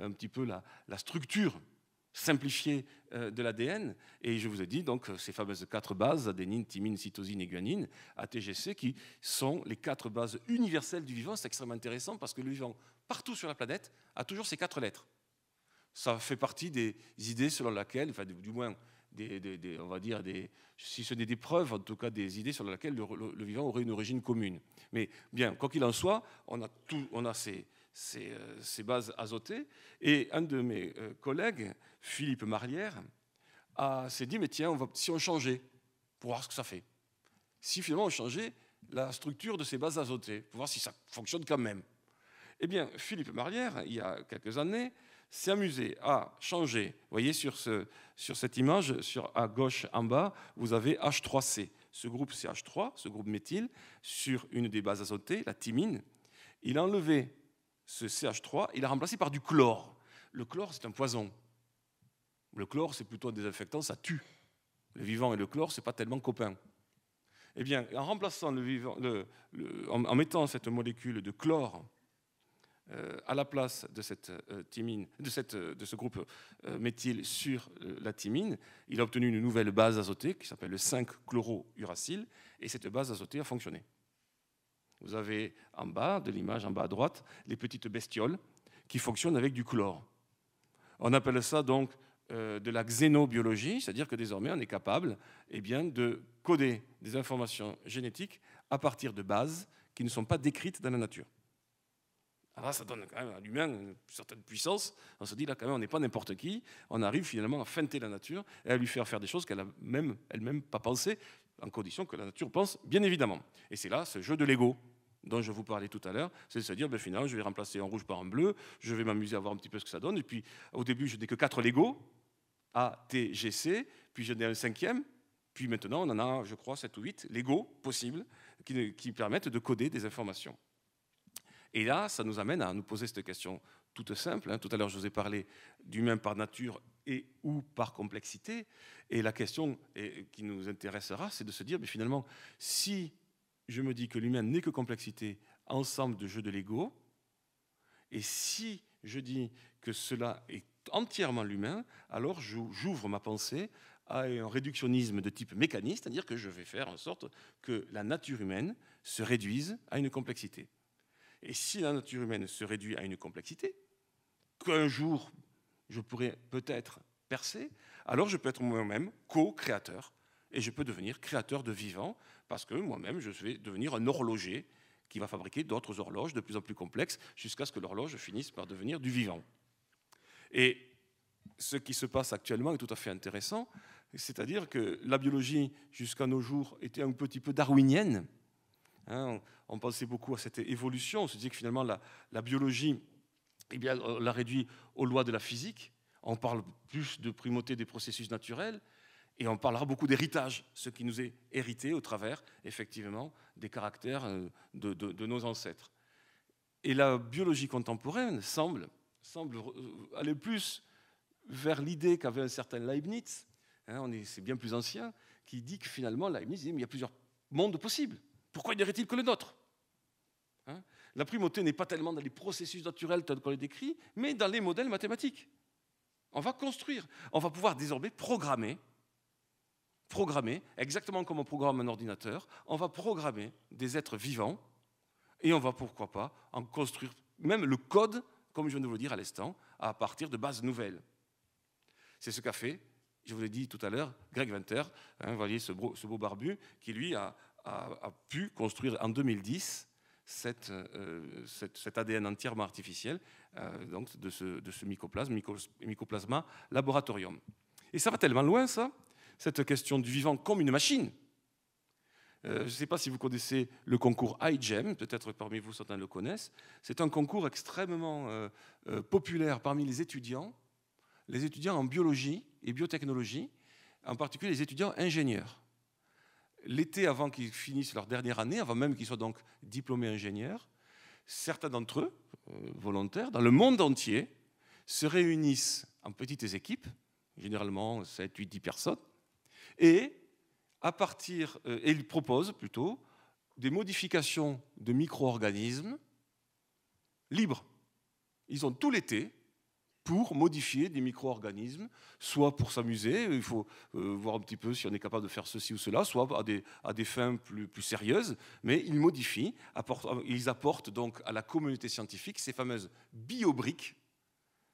un petit peu la, structure simplifiée euh, de l'ADN. Et je vous ai dit donc ces fameuses quatre bases, adénine, thymine, cytosine et guanine, ATGC, qui sont les quatre bases universelles du vivant. C'est extrêmement intéressant parce que le vivant, partout sur la planète, a toujours ces quatre lettres. Ça fait partie des idées selon lesquelles, enfin, du moins on va dire, si ce n'est des preuves, en tout cas des idées sur lesquelles le, vivant aurait une origine commune. Mais bien, quoi qu'il en soit, on a, on a euh, ces, bases azotées. Et un de mes euh, collègues, Philippe Marlière, s'est dit, mais tiens, on va, si on changeait, pour voir ce que ça fait. Si finalement on changeait la structure de ces bases azotées, pour voir si ça fonctionne quand même. Eh bien, Philippe Marlière, il y a quelques années, S'est amusé à changer. Vous voyez sur, cette image, à gauche en bas, vous avez H3C. Ce groupe CH3, ce groupe méthyle, sur une des bases azotées, la thymine, il a enlevé ce CH3, il l'a remplacé par du chlore. Le chlore, c'est un poison. Le chlore, c'est plutôt un désinfectant, ça tue. Le vivant et le chlore, c'est pas tellement copain. Eh bien, en remplaçant le vivant, en mettant cette molécule de chlore euh, à la place de, cette, euh, thymine, euh, de, ce groupe méthyle sur la thymine, il a obtenu une nouvelle base azotée qui s'appelle le 5-chlorouracile, et cette base azotée a fonctionné. Vous avez en bas de l'image, en bas à droite, les petites bestioles qui fonctionnent avec du chlore. On appelle ça donc de la xénobiologie, c'est-à-dire que désormais on est capable eh bien, de coder des informations génétiques à partir de bases qui ne sont pas décrites dans la nature. Ah, ça donne quand même à l'humain une certaine puissance. On se dit, là, quand même, on n'est pas n'importe qui. On arrive finalement à feinter la nature et à lui faire faire des choses qu'elle n'a même, elle-même pas pensées, en condition que la nature pense, bien évidemment. Et c'est là ce jeu de l'ego dont je vous parlais tout à l'heure, c'est de se dire, ben, finalement, je vais remplacer un rouge par un bleu, je vais m'amuser à voir un petit peu ce que ça donne. Et puis, au début, je n'ai que quatre Lego, A, T, G, C, puis j'en ai un cinquième, puis maintenant, on en a, je crois, 7 ou 8 Lego possibles qui permettent de coder des informations. Et là, ça nous amène à nous poser cette question toute simple. Hein. Tout à l'heure, je vous ai parlé d'humain par nature et ou par complexité. Et la question qui nous intéressera, c'est de se dire, mais finalement, si je me dis que l'humain n'est que complexité, ensemble de jeux de l'ego, et si je dis que cela est entièrement l'humain, alors j'ouvre ma pensée à un réductionnisme de type mécaniste, c'est-à-dire que je vais faire en sorte que la nature humaine se réduise à une complexité. Et si la nature humaine se réduit à une complexité, qu'un jour je pourrais peut-être percer, alors je peux être moi-même co-créateur et je peux devenir créateur de vivant, parce que moi-même je vais devenir un horloger qui va fabriquer d'autres horloges de plus en plus complexes jusqu'à ce que l'horloge finisse par devenir du vivant. Et ce qui se passe actuellement est tout à fait intéressant, c'est-à-dire que la biologie jusqu'à nos jours était un petit peu darwinienne, Hein, on, pensait beaucoup à cette évolution, on se disait que finalement la, biologie, eh bien, on euh, la réduit aux lois de la physique, on parle plus de primauté des processus naturels, et on parlera beaucoup d'héritage, ce qui nous est hérité au travers, effectivement, des caractères euh, de, nos ancêtres. Et la biologie contemporaine semble, euh, aller plus vers l'idée qu'avait un certain Leibniz, hein, c'est bien plus ancien, qui dit que finalement Leibniz dit, il y a plusieurs mondes possibles. Pourquoi n'y aurait-il que le nôtre hein La primauté n'est pas tellement dans les processus naturels tels qu'on les décrit, mais dans les modèles mathématiques. On va construire, on va pouvoir désormais programmer, programmer, exactement comme on programme un ordinateur, on va programmer des êtres vivants et on va, pourquoi pas, en construire même le code, comme je viens de vous le dire à l'instant, à partir de bases nouvelles. C'est ce qu'a fait, je vous l'ai dit tout à l'heure, Greg Venter, hein, voyez ce beau, barbu, qui lui a, a, pu construire en 2010 euh, cet ADN entièrement artificiel euh, donc de, ce, mycoplasme, mycoplasma laboratorium. Et ça va tellement loin, ça, cette question du vivant comme une machine. Euh, je ne sais pas si vous connaissez le concours iGEM, peut-être parmi vous certains le connaissent. C'est un concours extrêmement populaire parmi les étudiants, les étudiants en biologie et biotechnologie, en particulier les étudiants ingénieurs l'été avant qu'ils finissent leur dernière année, avant même qu'ils soient donc diplômés ingénieurs, certains d'entre eux, euh, volontaires, dans le monde entier, se réunissent en petites équipes, généralement 7, 8, 10 personnes, et à partir, euh, et ils proposent plutôt des modifications de micro-organismes libres. Ils ont tout l'été pour modifier des micro-organismes, soit pour s'amuser, il faut euh, voir un petit peu si on est capable de faire ceci ou cela, soit à des, à des fins plus, plus, sérieuses, mais ils modifient, euh, ils apportent donc à la communauté scientifique ces fameuses biobriques,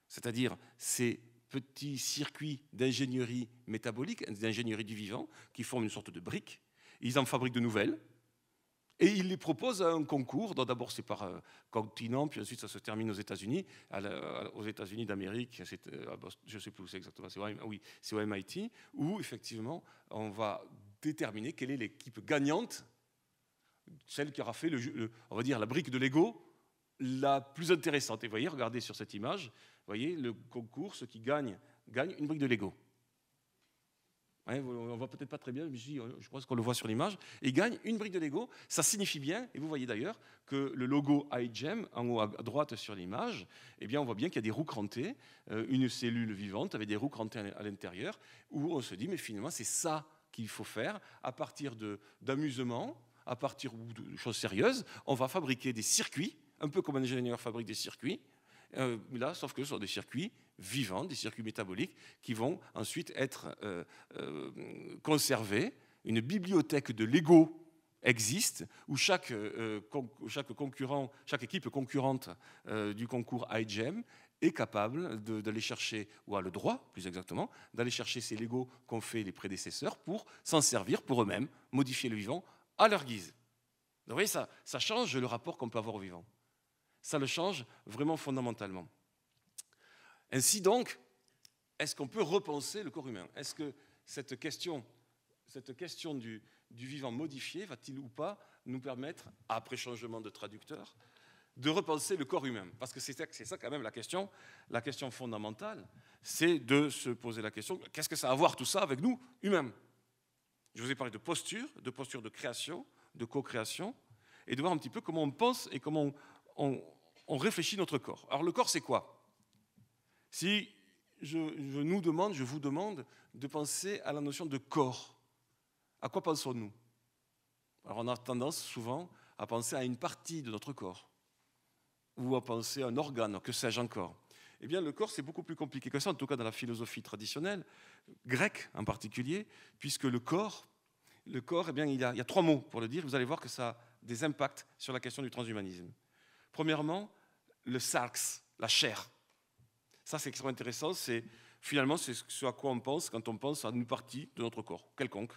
c'est-à-dire ces petits circuits d'ingénierie métabolique, d'ingénierie du vivant, qui forment une sorte de brique. Ils en fabriquent de nouvelles, et il les propose à un concours. D'abord, c'est par continent, puis ensuite, ça se termine aux États-Unis, aux États-Unis d'Amérique. Euh, je ne sais plus où c'est exactement. C'est oui, c'est au MIT, où effectivement, on va déterminer quelle est l'équipe gagnante, celle qui aura fait, on va dire, la brique de Lego la plus intéressante. Et vous voyez, regardez sur cette image, voyez le concours, ceux qui gagnent gagne une brique de Lego. Hein, on ne voit peut-être pas très bien, mais je, crois euh, pense qu'on le voit sur l'image. Il gagne une brique de Lego. Ça signifie bien, et vous voyez d'ailleurs, que le logo iGEM, en haut à droite sur l'image, eh bien, on voit bien qu'il y a des roues crantées, euh, une cellule vivante avec des roues crantées à l'intérieur, où on se dit, mais finalement, c'est ça qu'il faut faire à partir d'amusement, à partir de choses sérieuses. On va fabriquer des circuits, un peu comme un ingénieur fabrique des circuits. Euh, là, sauf que ce sont des circuits vivants, des circuits métaboliques, qui vont ensuite être euh, euh, conservés. Une bibliothèque de Lego existe, où chaque, euh, chaque, concurrent, chaque équipe concurrente du concours IGEM est capable d'aller chercher, ou a le droit plus exactement, d'aller chercher ces Legos qu'ont fait les prédécesseurs pour s'en servir pour eux-mêmes, modifier le vivant à leur guise. Donc, vous voyez, ça, ça change le rapport qu'on peut avoir au vivant. Ça le change vraiment fondamentalement. Ainsi donc, est-ce qu'on peut repenser le corps humain Est-ce que cette question, cette question du, vivant modifié va-t-il ou pas nous permettre, après changement de traducteur, de repenser le corps humain Parce que c'est ça, quand même la question, la question fondamentale, c'est de se poser la question, qu'est-ce que ça a à voir tout ça avec nous, humains Je vous ai parlé de posture, de posture de création, de co-création, et de voir un petit peu comment on pense et comment on réfléchit notre corps. Alors le corps, c'est quoi si je, demande, je vous demande de penser à la notion de corps, à quoi pensons-nous Alors on a tendance souvent à penser à une partie de notre corps, ou à penser à un organe, que sais-je encore. Eh bien, le corps, c'est beaucoup plus compliqué que ça, en tout cas dans la philosophie traditionnelle, grecque en particulier, puisque le corps, le corps eh bien, il, y a, il y a trois mots pour le dire, vous allez voir que ça a des impacts sur la question du transhumanisme. Premièrement, le sarx, la chair. Ça, c'est extrêmement intéressant. C'est finalement c'est ce à quoi on pense quand on pense à une partie de notre corps quelconque.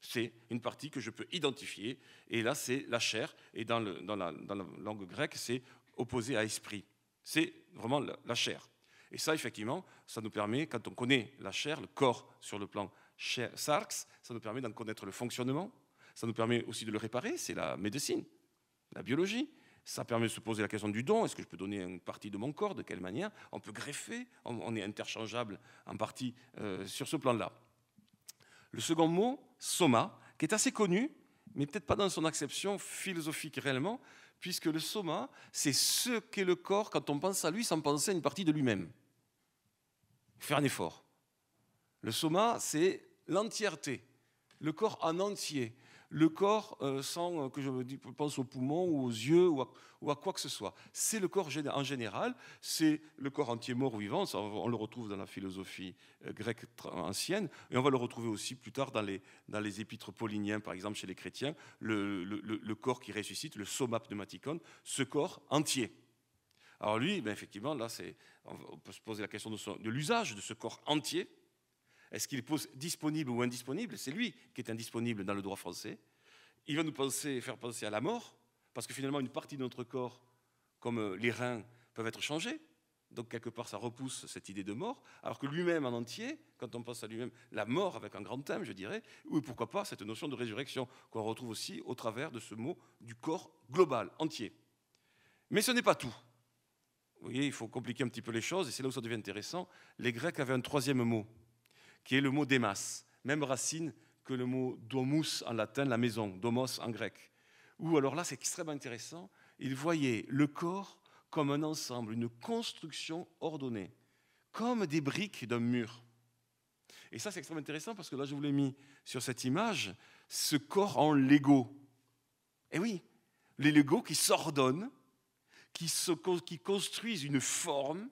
C'est une partie que je peux identifier. Et là, c'est la chair. Et dans, la, langue grecque, c'est opposé à esprit. C'est vraiment la, chair. Et ça, effectivement, ça nous permet, quand on connaît la chair, le corps sur le plan sarx, ça nous permet d'en connaître le fonctionnement. Ça nous permet aussi de le réparer. C'est la médecine, la biologie. Ça permet de se poser la question du don. Est-ce que je peux donner une partie de mon corps De quelle manière On peut greffer. On, est interchangeable en partie euh, sur ce plan-là. Le second mot, soma, qui est assez connu, mais peut-être pas dans son acception philosophique réellement, puisque le soma, c'est ce qu'est le corps quand on pense à lui sans penser à une partie de lui-même. Faire un effort. Le soma, c'est l'entièreté, le corps en entier, le corps euh, sans que je pense aux poumons ou aux yeux ou à, quoi que ce soit. C'est le corps en général, c'est le corps entier mort ou vivant, on le retrouve dans la philosophie euh, grecque ancienne, et on va le retrouver aussi plus tard dans les, épîtres pauliniens, par exemple chez les chrétiens, le, corps qui ressuscite, le soma pneumaticon, ce corps entier. Alors lui, ben effectivement, là, on peut se poser la question de l'usage de ce corps entier, est-ce qu'il est disponible ou indisponible C'est lui qui est indisponible dans le droit français. Il va nous faire penser à la mort, parce que finalement, une partie de notre corps, comme euh, les reins, peuvent être changés. Donc, quelque part, ça repousse cette idée de mort, alors que lui-même en entier, quand on pense à lui-même, la mort avec un grand thème, je dirais, ou pourquoi pas cette notion de résurrection, qu'on retrouve aussi au travers de ce mot du corps global, entier. Mais ce n'est pas tout. Vous voyez, il faut compliquer un petit peu les choses, et c'est là où ça devient intéressant. Les Grecs avaient un troisième mot qui est le mot démas, même racine que le mot domus en latin, la maison, domos en grec. Ou alors là, c'est extrêmement intéressant, il voyait le corps comme un ensemble, une construction ordonnée, comme des briques d'un mur. Et ça, c'est extrêmement intéressant parce que là, je vous l'ai mis sur cette image, ce corps en Lego. Eh oui, les Lego qui s'ordonnent, qui, qui construisent une forme,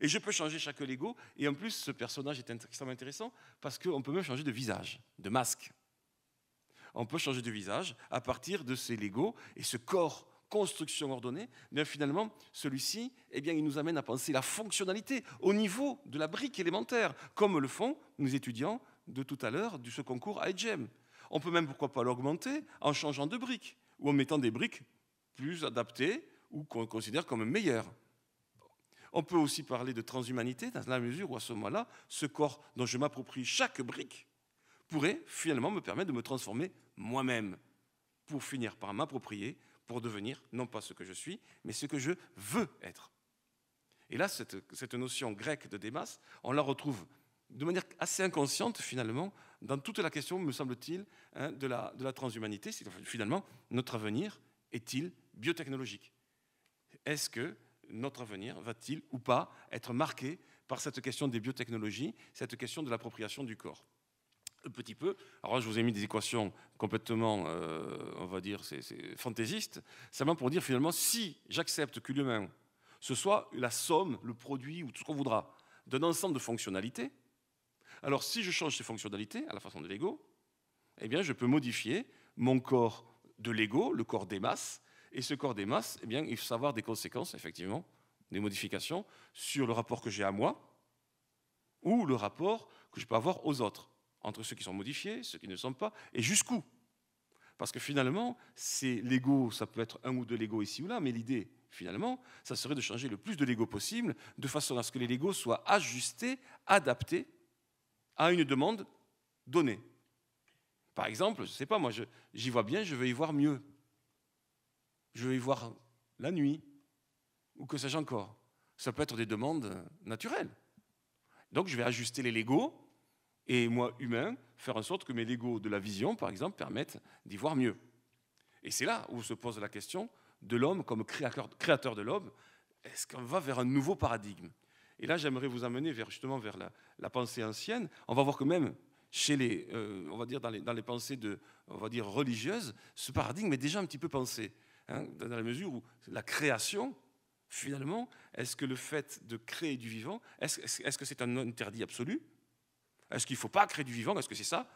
et je peux changer chaque Lego. Et en plus, ce personnage est extrêmement intéressant parce qu'on peut même changer de visage, de masque. On peut changer de visage à partir de ces Lego et ce corps construction ordonnée, mais finalement, celui-ci, eh bien, il nous amène à penser la fonctionnalité au niveau de la brique élémentaire, comme le font nos étudiants de tout à l'heure de ce concours IGEM. On peut même, pourquoi pas, l'augmenter en changeant de briques ou en mettant des briques plus adaptées ou qu'on considère comme meilleures. On peut aussi parler de transhumanité dans la mesure où, à ce moment-là, ce corps dont je m'approprie chaque brique pourrait finalement me permettre de me transformer moi-même pour finir par m'approprier, pour devenir non pas ce que je suis, mais ce que je veux être. Et là, cette, notion grecque de démas, on la retrouve de manière assez inconsciente finalement dans toute la question, me semble-t-il, hein, de, la, de la transhumanité. Finalement, notre avenir est-il biotechnologique Est-ce que notre avenir va-t-il ou pas être marqué par cette question des biotechnologies, cette question de l'appropriation du corps un petit peu. Alors je vous ai mis des équations complètement, euh, on va dire, c'est fantaisistes, seulement pour dire finalement, si j'accepte que l'humain, ce soit la somme, le produit ou tout ce qu'on voudra, d'un ensemble de fonctionnalités, alors si je change ces fonctionnalités à la façon de l'ego, eh bien je peux modifier mon corps de l'ego, le corps des masses, et ce corps des masses, eh bien, il faut savoir des conséquences, effectivement, des modifications sur le rapport que j'ai à moi ou le rapport que je peux avoir aux autres, entre ceux qui sont modifiés, ceux qui ne le sont pas, et jusqu'où. Parce que finalement, c'est l'ego, ça peut être un ou deux Lego ici ou là, mais l'idée, finalement, ça serait de changer le plus de Lego possible, de façon à ce que les lego soient ajustés, adaptés à une demande donnée. Par exemple, je ne sais pas, moi j'y vois bien, je veux y voir mieux je vais y voir la nuit, ou que sais-je encore. Ça peut être des demandes naturelles. Donc je vais ajuster les légos, et moi, humain, faire en sorte que mes légos de la vision, par exemple, permettent d'y voir mieux. Et c'est là où se pose la question de l'homme comme créateur de l'homme. Est-ce qu'on va vers un nouveau paradigme Et là, j'aimerais vous amener vers, justement vers la, pensée ancienne. On va voir que même chez les, euh, on va dire dans les, dans les pensées de, on va dire religieuses, ce paradigme est déjà un petit peu pensé. Hein, dans la mesure où la création, finalement, est-ce que le fait de créer du vivant, est-ce que c'est un interdit absolu Est-ce qu'il ne faut pas créer du vivant Est-ce que c'est ça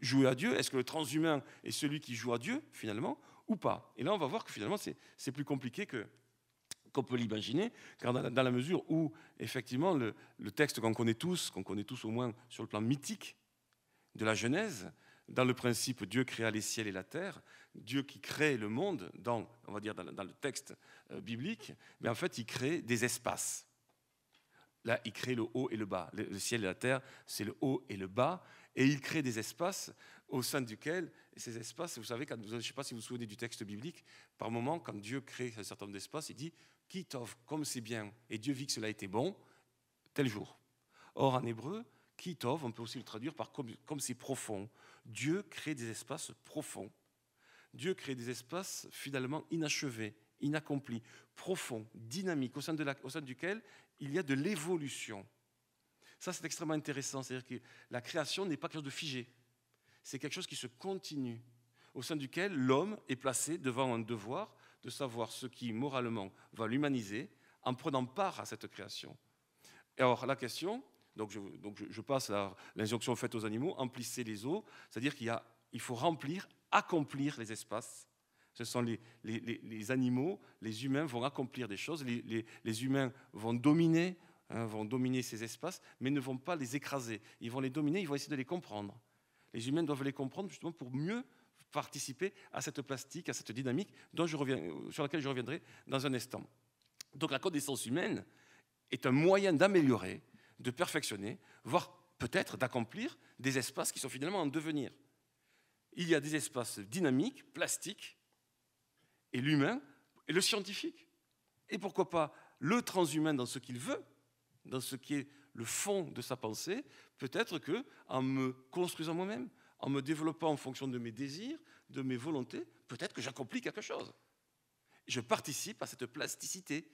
Jouer à Dieu Est-ce que le transhumain est celui qui joue à Dieu, finalement, ou pas Et là, on va voir que finalement, c'est plus compliqué que qu'on peut l'imaginer, car dans la, mesure où, effectivement, le, le texte qu'on connaît tous, qu'on connaît tous au moins sur le plan mythique de la Genèse, dans le principe Dieu créa les ciels et la terre, Dieu qui crée le monde, dans, on va dire dans, le texte euh, biblique, mais en fait, il crée des espaces. Là, il crée le haut et le bas. Le, ciel et la terre, c'est le haut et le bas. Et il crée des espaces au sein duquel, ces espaces, vous savez, quand, je ne sais pas si vous vous souvenez du texte biblique, par moment, quand Dieu crée un certain nombre d'espaces, il dit Qui comme c'est bien, et Dieu vit que cela a été bon, tel jour. Or, en hébreu, Kitov, on peut aussi le traduire par comme c'est profond. Dieu crée des espaces profonds Dieu crée des espaces finalement inachevés, inaccomplis, profonds, dynamiques, au sein, duquel il y a de l'évolution. Ça, c'est extrêmement intéressant. C'est-à-dire que la création n'est pas quelque chose de figé. C'est quelque chose qui se continue, au sein duquel l'homme est placé devant un devoir de savoir ce qui, moralement, va l'humaniser en prenant part à cette création. Et alors, la question, donc je, passe à l'injonction faite aux animaux, emplissez les eaux, c'est-à-dire qu'il il faut remplir, accomplir les espaces. Ce sont les, animaux, les humains vont accomplir des choses, les, humains vont dominer, hein, vont dominer ces espaces, mais ne vont pas les écraser. Ils vont les dominer, ils vont essayer de les comprendre. Les humains doivent les comprendre justement pour mieux participer à cette plastique, à cette dynamique dont je reviens, euh, sur laquelle je reviendrai dans un instant. Donc la connaissance humaine est un moyen d'améliorer, de perfectionner, voire peut-être d'accomplir des espaces qui sont finalement en devenir il y a des espaces dynamiques, plastiques, et l'humain, et le scientifique, et pourquoi pas le transhumain dans ce qu'il veut, dans ce qui est le fond de sa pensée, peut-être que en me construisant moi-même, en me développant en fonction de mes désirs, de mes volontés, peut-être que j'accomplis quelque chose. Je participe à cette plasticité.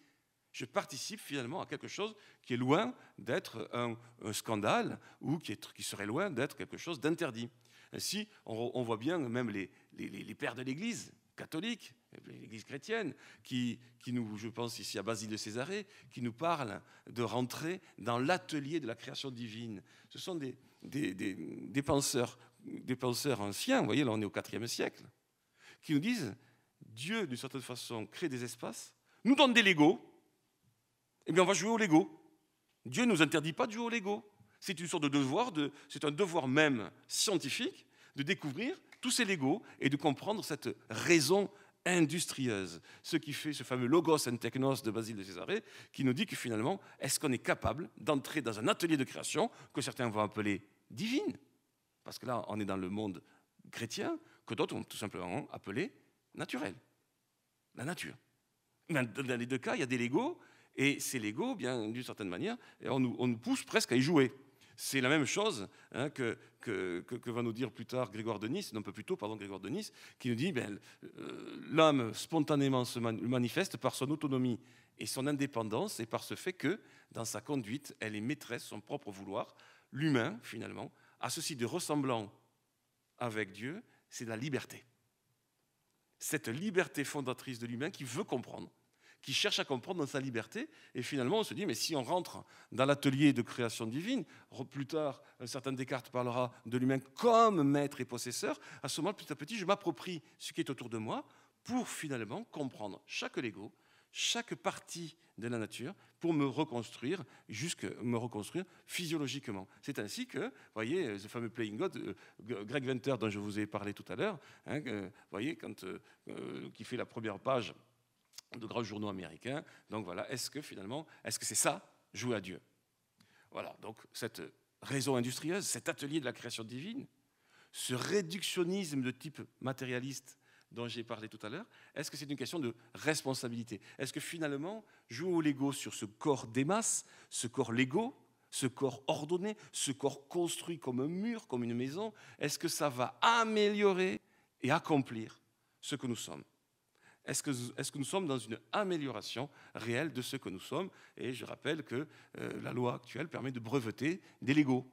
Je participe finalement à quelque chose qui est loin d'être un, scandale ou qui serait loin d'être quelque chose d'interdit. Ainsi, on, voit bien même les, pères de l'Église catholique, l'Église chrétienne, qui, qui, nous, je pense ici à Basile de Césarée, qui nous parle de rentrer dans l'atelier de la création divine. Ce sont des, des, penseurs, anciens, vous voyez, là on est au IVe siècle, qui nous disent, Dieu, d'une certaine façon, crée des espaces, nous donne des Legos, et bien on va jouer aux Lego. Dieu ne nous interdit pas de jouer aux Lego c'est une sorte de devoir, c'est un devoir même scientifique de découvrir tous ces légos et de comprendre cette raison industrieuse, ce qui fait ce fameux logos and technos de Basile de Césarée, qui nous dit que finalement, est-ce qu'on est capable d'entrer dans un atelier de création que certains vont appeler divine, parce que là, on est dans le monde chrétien, que d'autres vont tout simplement appeler naturel, la nature. dans les deux cas, il y a des légos, et ces légos, bien d'une certaine manière, on nous pousse presque à y jouer. C'est la même chose hein, que, va nous dire plus tard Grégoire de Nice, non, peu tôt, pardon, Grégoire de Nice, qui nous dit ben, euh, l'âme spontanément se manifeste par son autonomie et son indépendance et par ce fait que, dans sa conduite, elle est maîtresse de son propre vouloir. L'humain, finalement, a ceci de ressemblant avec Dieu, c'est la liberté. Cette liberté fondatrice de l'humain qui veut comprendre, qui cherche à comprendre dans sa liberté. Et finalement, on se dit, mais si on rentre dans l'atelier de création divine, plus tard, un certain Descartes parlera de l'humain comme maître et possesseur, à ce moment, petit à petit, je m'approprie ce qui est autour de moi pour finalement comprendre chaque Lego, chaque partie de la nature pour me reconstruire, jusque me reconstruire physiologiquement. C'est ainsi que, vous voyez, euh, ce fameux Playing God, euh, Greg Venter, dont je vous ai parlé tout à l'heure, hein, voyez, quand, euh, qui fait la première page de grands journaux américains. Donc voilà, est-ce que finalement, est-ce que c'est ça, jouer à Dieu Voilà, donc cette raison industrieuse, cet atelier de la création divine, ce réductionnisme de type matérialiste dont j'ai parlé tout à l'heure, est-ce que c'est une question de responsabilité Est-ce que finalement, jouer au Lego sur ce corps des masses, ce corps Lego, ce corps ordonné, ce corps construit comme un mur, comme une maison, est-ce que ça va améliorer et accomplir ce que nous sommes est-ce que, nous sommes dans une amélioration réelle de ce que nous sommes Et je rappelle que euh, la loi actuelle permet de breveter des légaux.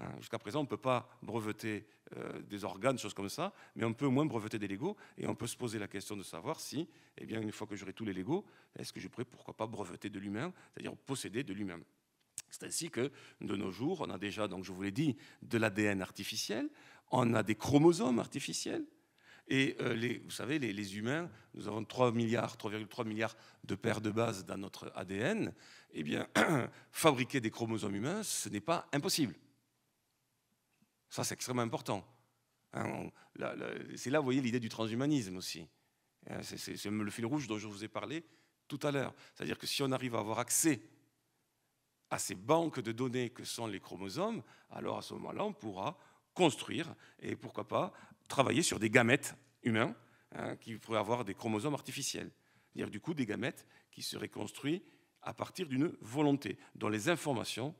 Hein, jusqu'à présent, on ne peut pas breveter euh, des organes, choses comme ça, mais on peut au moins breveter des légaux, et on peut se poser la question de savoir si, eh bien, une fois que j'aurai tous les légaux, est-ce que je pourrais, pourquoi pas, breveter de l'humain, c'est-à-dire posséder de l'humain c'est ainsi que, de nos jours, on a déjà, donc je vous l'ai dit, de l'ADN artificiel, on a des chromosomes artificiels, et euh, vous savez, les, humains, nous avons 3 milliards, 3,3 milliards de paires de bases dans notre ADN. Eh bien, fabriquer des chromosomes humains, ce n'est pas impossible. Ça, c'est extrêmement important. Hein, c'est là, vous voyez, l'idée du transhumanisme aussi. Hein, c'est le fil rouge dont je vous ai parlé tout à l'heure. C'est-à-dire que si on arrive à avoir accès à ces banques de données que sont les chromosomes, alors à ce moment-là, on pourra construire et pourquoi pas travailler sur des gamètes humains hein, qui pourraient avoir des chromosomes artificiels. C'est-à-dire du coup des gamètes qui seraient construits à partir d'une volonté, dont les informations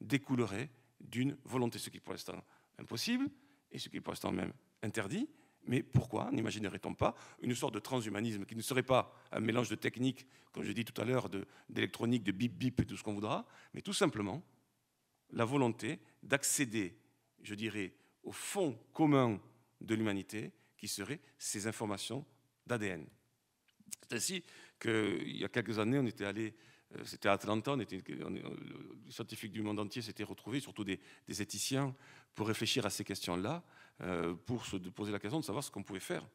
découleraient d'une volonté, ce qui est pour l'instant impossible et ce qui est pour l'instant même interdit. Mais pourquoi n'imaginerait-on pas une sorte de transhumanisme qui ne serait pas un mélange de techniques, comme je dis tout à l'heure, d'électronique, de, de bip bip et tout ce qu'on voudra, mais tout simplement la volonté d'accéder, je dirais, au fond commun de l'humanité, qui seraient ces informations d'ADN. C'est ainsi qu'il y a quelques années, on était allé, euh, c'était à Atlanta, on était, euh, les scientifiques du monde entier s'étaient retrouvés, surtout des, éthiciens, pour réfléchir à ces questions-là, euh, pour se poser la question de savoir ce qu'on pouvait faire.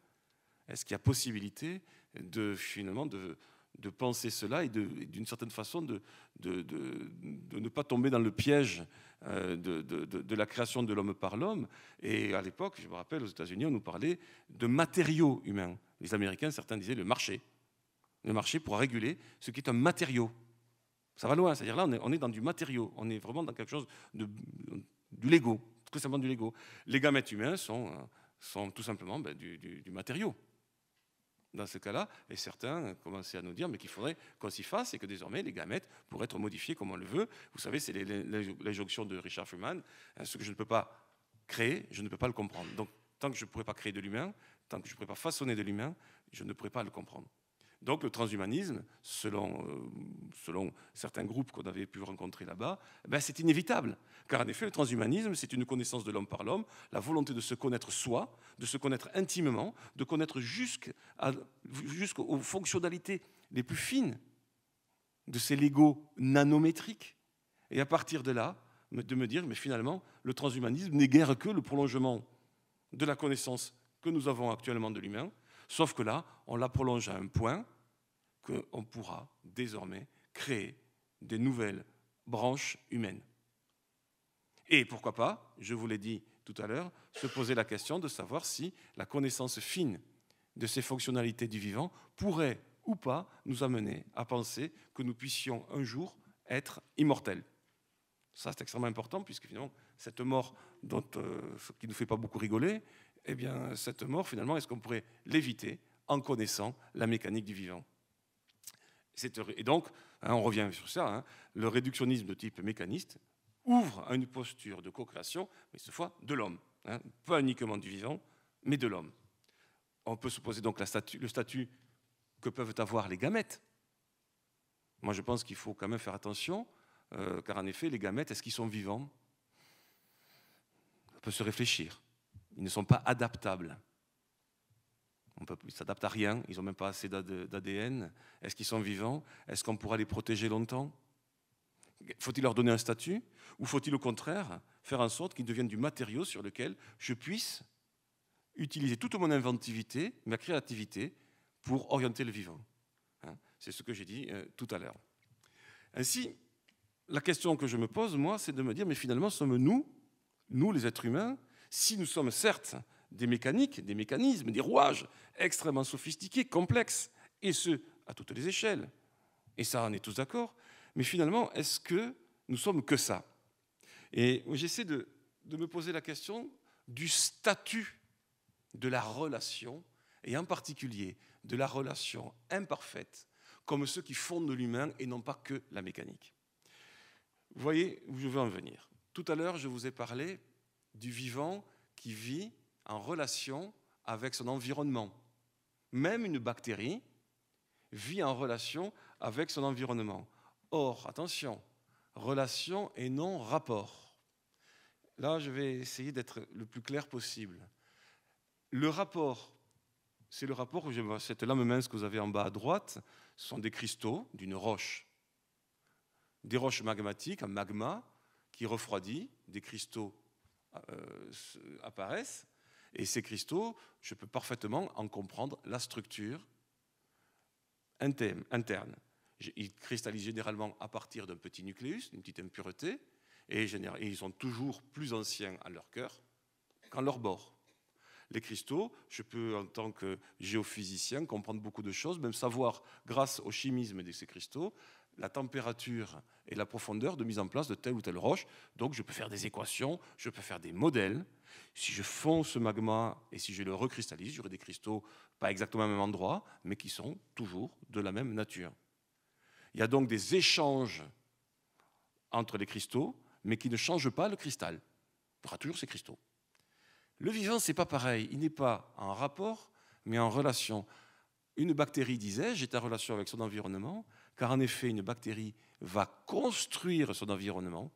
Est-ce qu'il y a possibilité de finalement de, de penser cela et d'une certaine façon de, de, ne pas tomber dans le piège euh, de, la création de l'homme par l'homme. Et à l'époque, je me rappelle, aux États-Unis, on nous parlait de matériaux humains. Les Américains, certains disaient le marché. Le marché pour réguler ce qui est un matériau. Ça va loin, c'est-à-dire là, on est, dans du matériau, on est vraiment dans quelque chose de, du Lego, tout simplement du Lego. Les gamètes humains sont, euh, sont tout simplement ben, du, du matériau dans ce cas-là, et certains commençaient à nous dire mais qu'il faudrait qu'on s'y fasse et que désormais les gamètes pourraient être modifiées comme on le veut. Vous savez, c'est l'injonction de Richard Freeman. Hein, ce que je ne peux pas créer, je ne peux pas le comprendre. Donc tant que je ne pourrai pas créer de l'humain, tant que je ne pourrai pas façonner de l'humain, je ne pourrai pas le comprendre. Donc le transhumanisme, euh, selon, certains groupes qu'on avait pu rencontrer là-bas, eh ben, c'est inévitable. Car en effet, le transhumanisme, c'est une connaissance de l'homme par l'homme, la volonté de se connaître soi, de se connaître intimement, de connaître jusqu'aux fonctionnalités les plus fines de ces légos nanométriques. Et à partir de là, de me dire, mais finalement, le transhumanisme n'est guère que le prolongement de la connaissance que nous avons actuellement de l'humain, Sauf que là, on la prolonge à un point qu'on pourra désormais créer des nouvelles branches humaines. Et pourquoi pas, je vous l'ai dit tout à l'heure, se poser la question de savoir si la connaissance fine de ces fonctionnalités du vivant pourrait ou pas nous amener à penser que nous puissions un jour être immortels. Ça, c'est extrêmement important, puisque finalement, cette mort euh, qui ne nous fait pas beaucoup rigoler, eh bien, cette mort, finalement, est-ce qu'on pourrait l'éviter en connaissant la mécanique du vivant Et donc, hein, on revient sur ça, hein, le réductionnisme de type mécaniste ouvre à une posture de co-création, mais cette fois de l'homme, hein. pas uniquement du vivant, mais de l'homme. On peut se poser donc le statut que peuvent avoir les gamètes. Moi, je pense qu'il faut quand même faire attention, euh, car en effet, les gamètes, est-ce qu'ils sont vivants On peut se réfléchir. Ils ne sont pas adaptables. ils ne s'adaptent à rien, ils n'ont même pas assez d'ADN. Est-ce qu'ils sont vivants Est-ce qu'on pourra les protéger longtemps Faut-il leur donner un statut Ou faut-il au contraire faire en sorte qu'ils deviennent du matériau sur lequel je puisse utiliser toute mon inventivité, ma créativité, pour orienter le vivant hein? C'est ce que j'ai dit euh, tout à l'heure. Ainsi, la question que je me pose, moi, c'est de me dire, mais finalement, sommes-nous, nous les êtres humains, si nous sommes certes des mécaniques, des mécanismes, des rouages extrêmement sophistiqués, complexes, et ce, à toutes les échelles. Et ça, on est tous d'accord. Mais finalement, est-ce que nous sommes que ça Et j'essaie de, me poser la question du statut de la relation, et en particulier de la relation imparfaite, comme ceux qui de l'humain et non pas que la mécanique. Vous voyez où je veux en venir. Tout à l'heure, je vous ai parlé du vivant qui vit en relation avec son environnement. Même une bactérie vit en relation avec son environnement. Or, attention, relation et non rapport. Là, je vais essayer d'être le plus clair possible. Le rapport, c'est le rapport, cette lame mince que vous avez en bas à droite, ce sont des cristaux d'une roche. Des roches magmatiques, un magma qui refroidit, des cristaux euh, apparaissent. Et ces cristaux, je peux parfaitement en comprendre la structure interne. Ils cristallisent généralement à partir d'un petit nucléus, d'une petite impureté, et ils sont toujours plus anciens à leur cœur qu'à leur bord. Les cristaux, je peux, en tant que géophysicien, comprendre beaucoup de choses, même savoir, grâce au chimisme de ces cristaux, la température et la profondeur de mise en place de telle ou telle roche. Donc je peux faire des équations, je peux faire des modèles. Si je fonds ce magma et si je le recristallise, j'aurai des cristaux pas exactement au même endroit, mais qui sont toujours de la même nature. Il y a donc des échanges entre les cristaux, mais qui ne changent pas le cristal. Il y aura toujours ces cristaux. Le vivant, n'est pas pareil. Il n'est pas en rapport, mais en relation. Une bactérie, disais-je, est en relation avec son environnement car en effet, une bactérie va construire son environnement,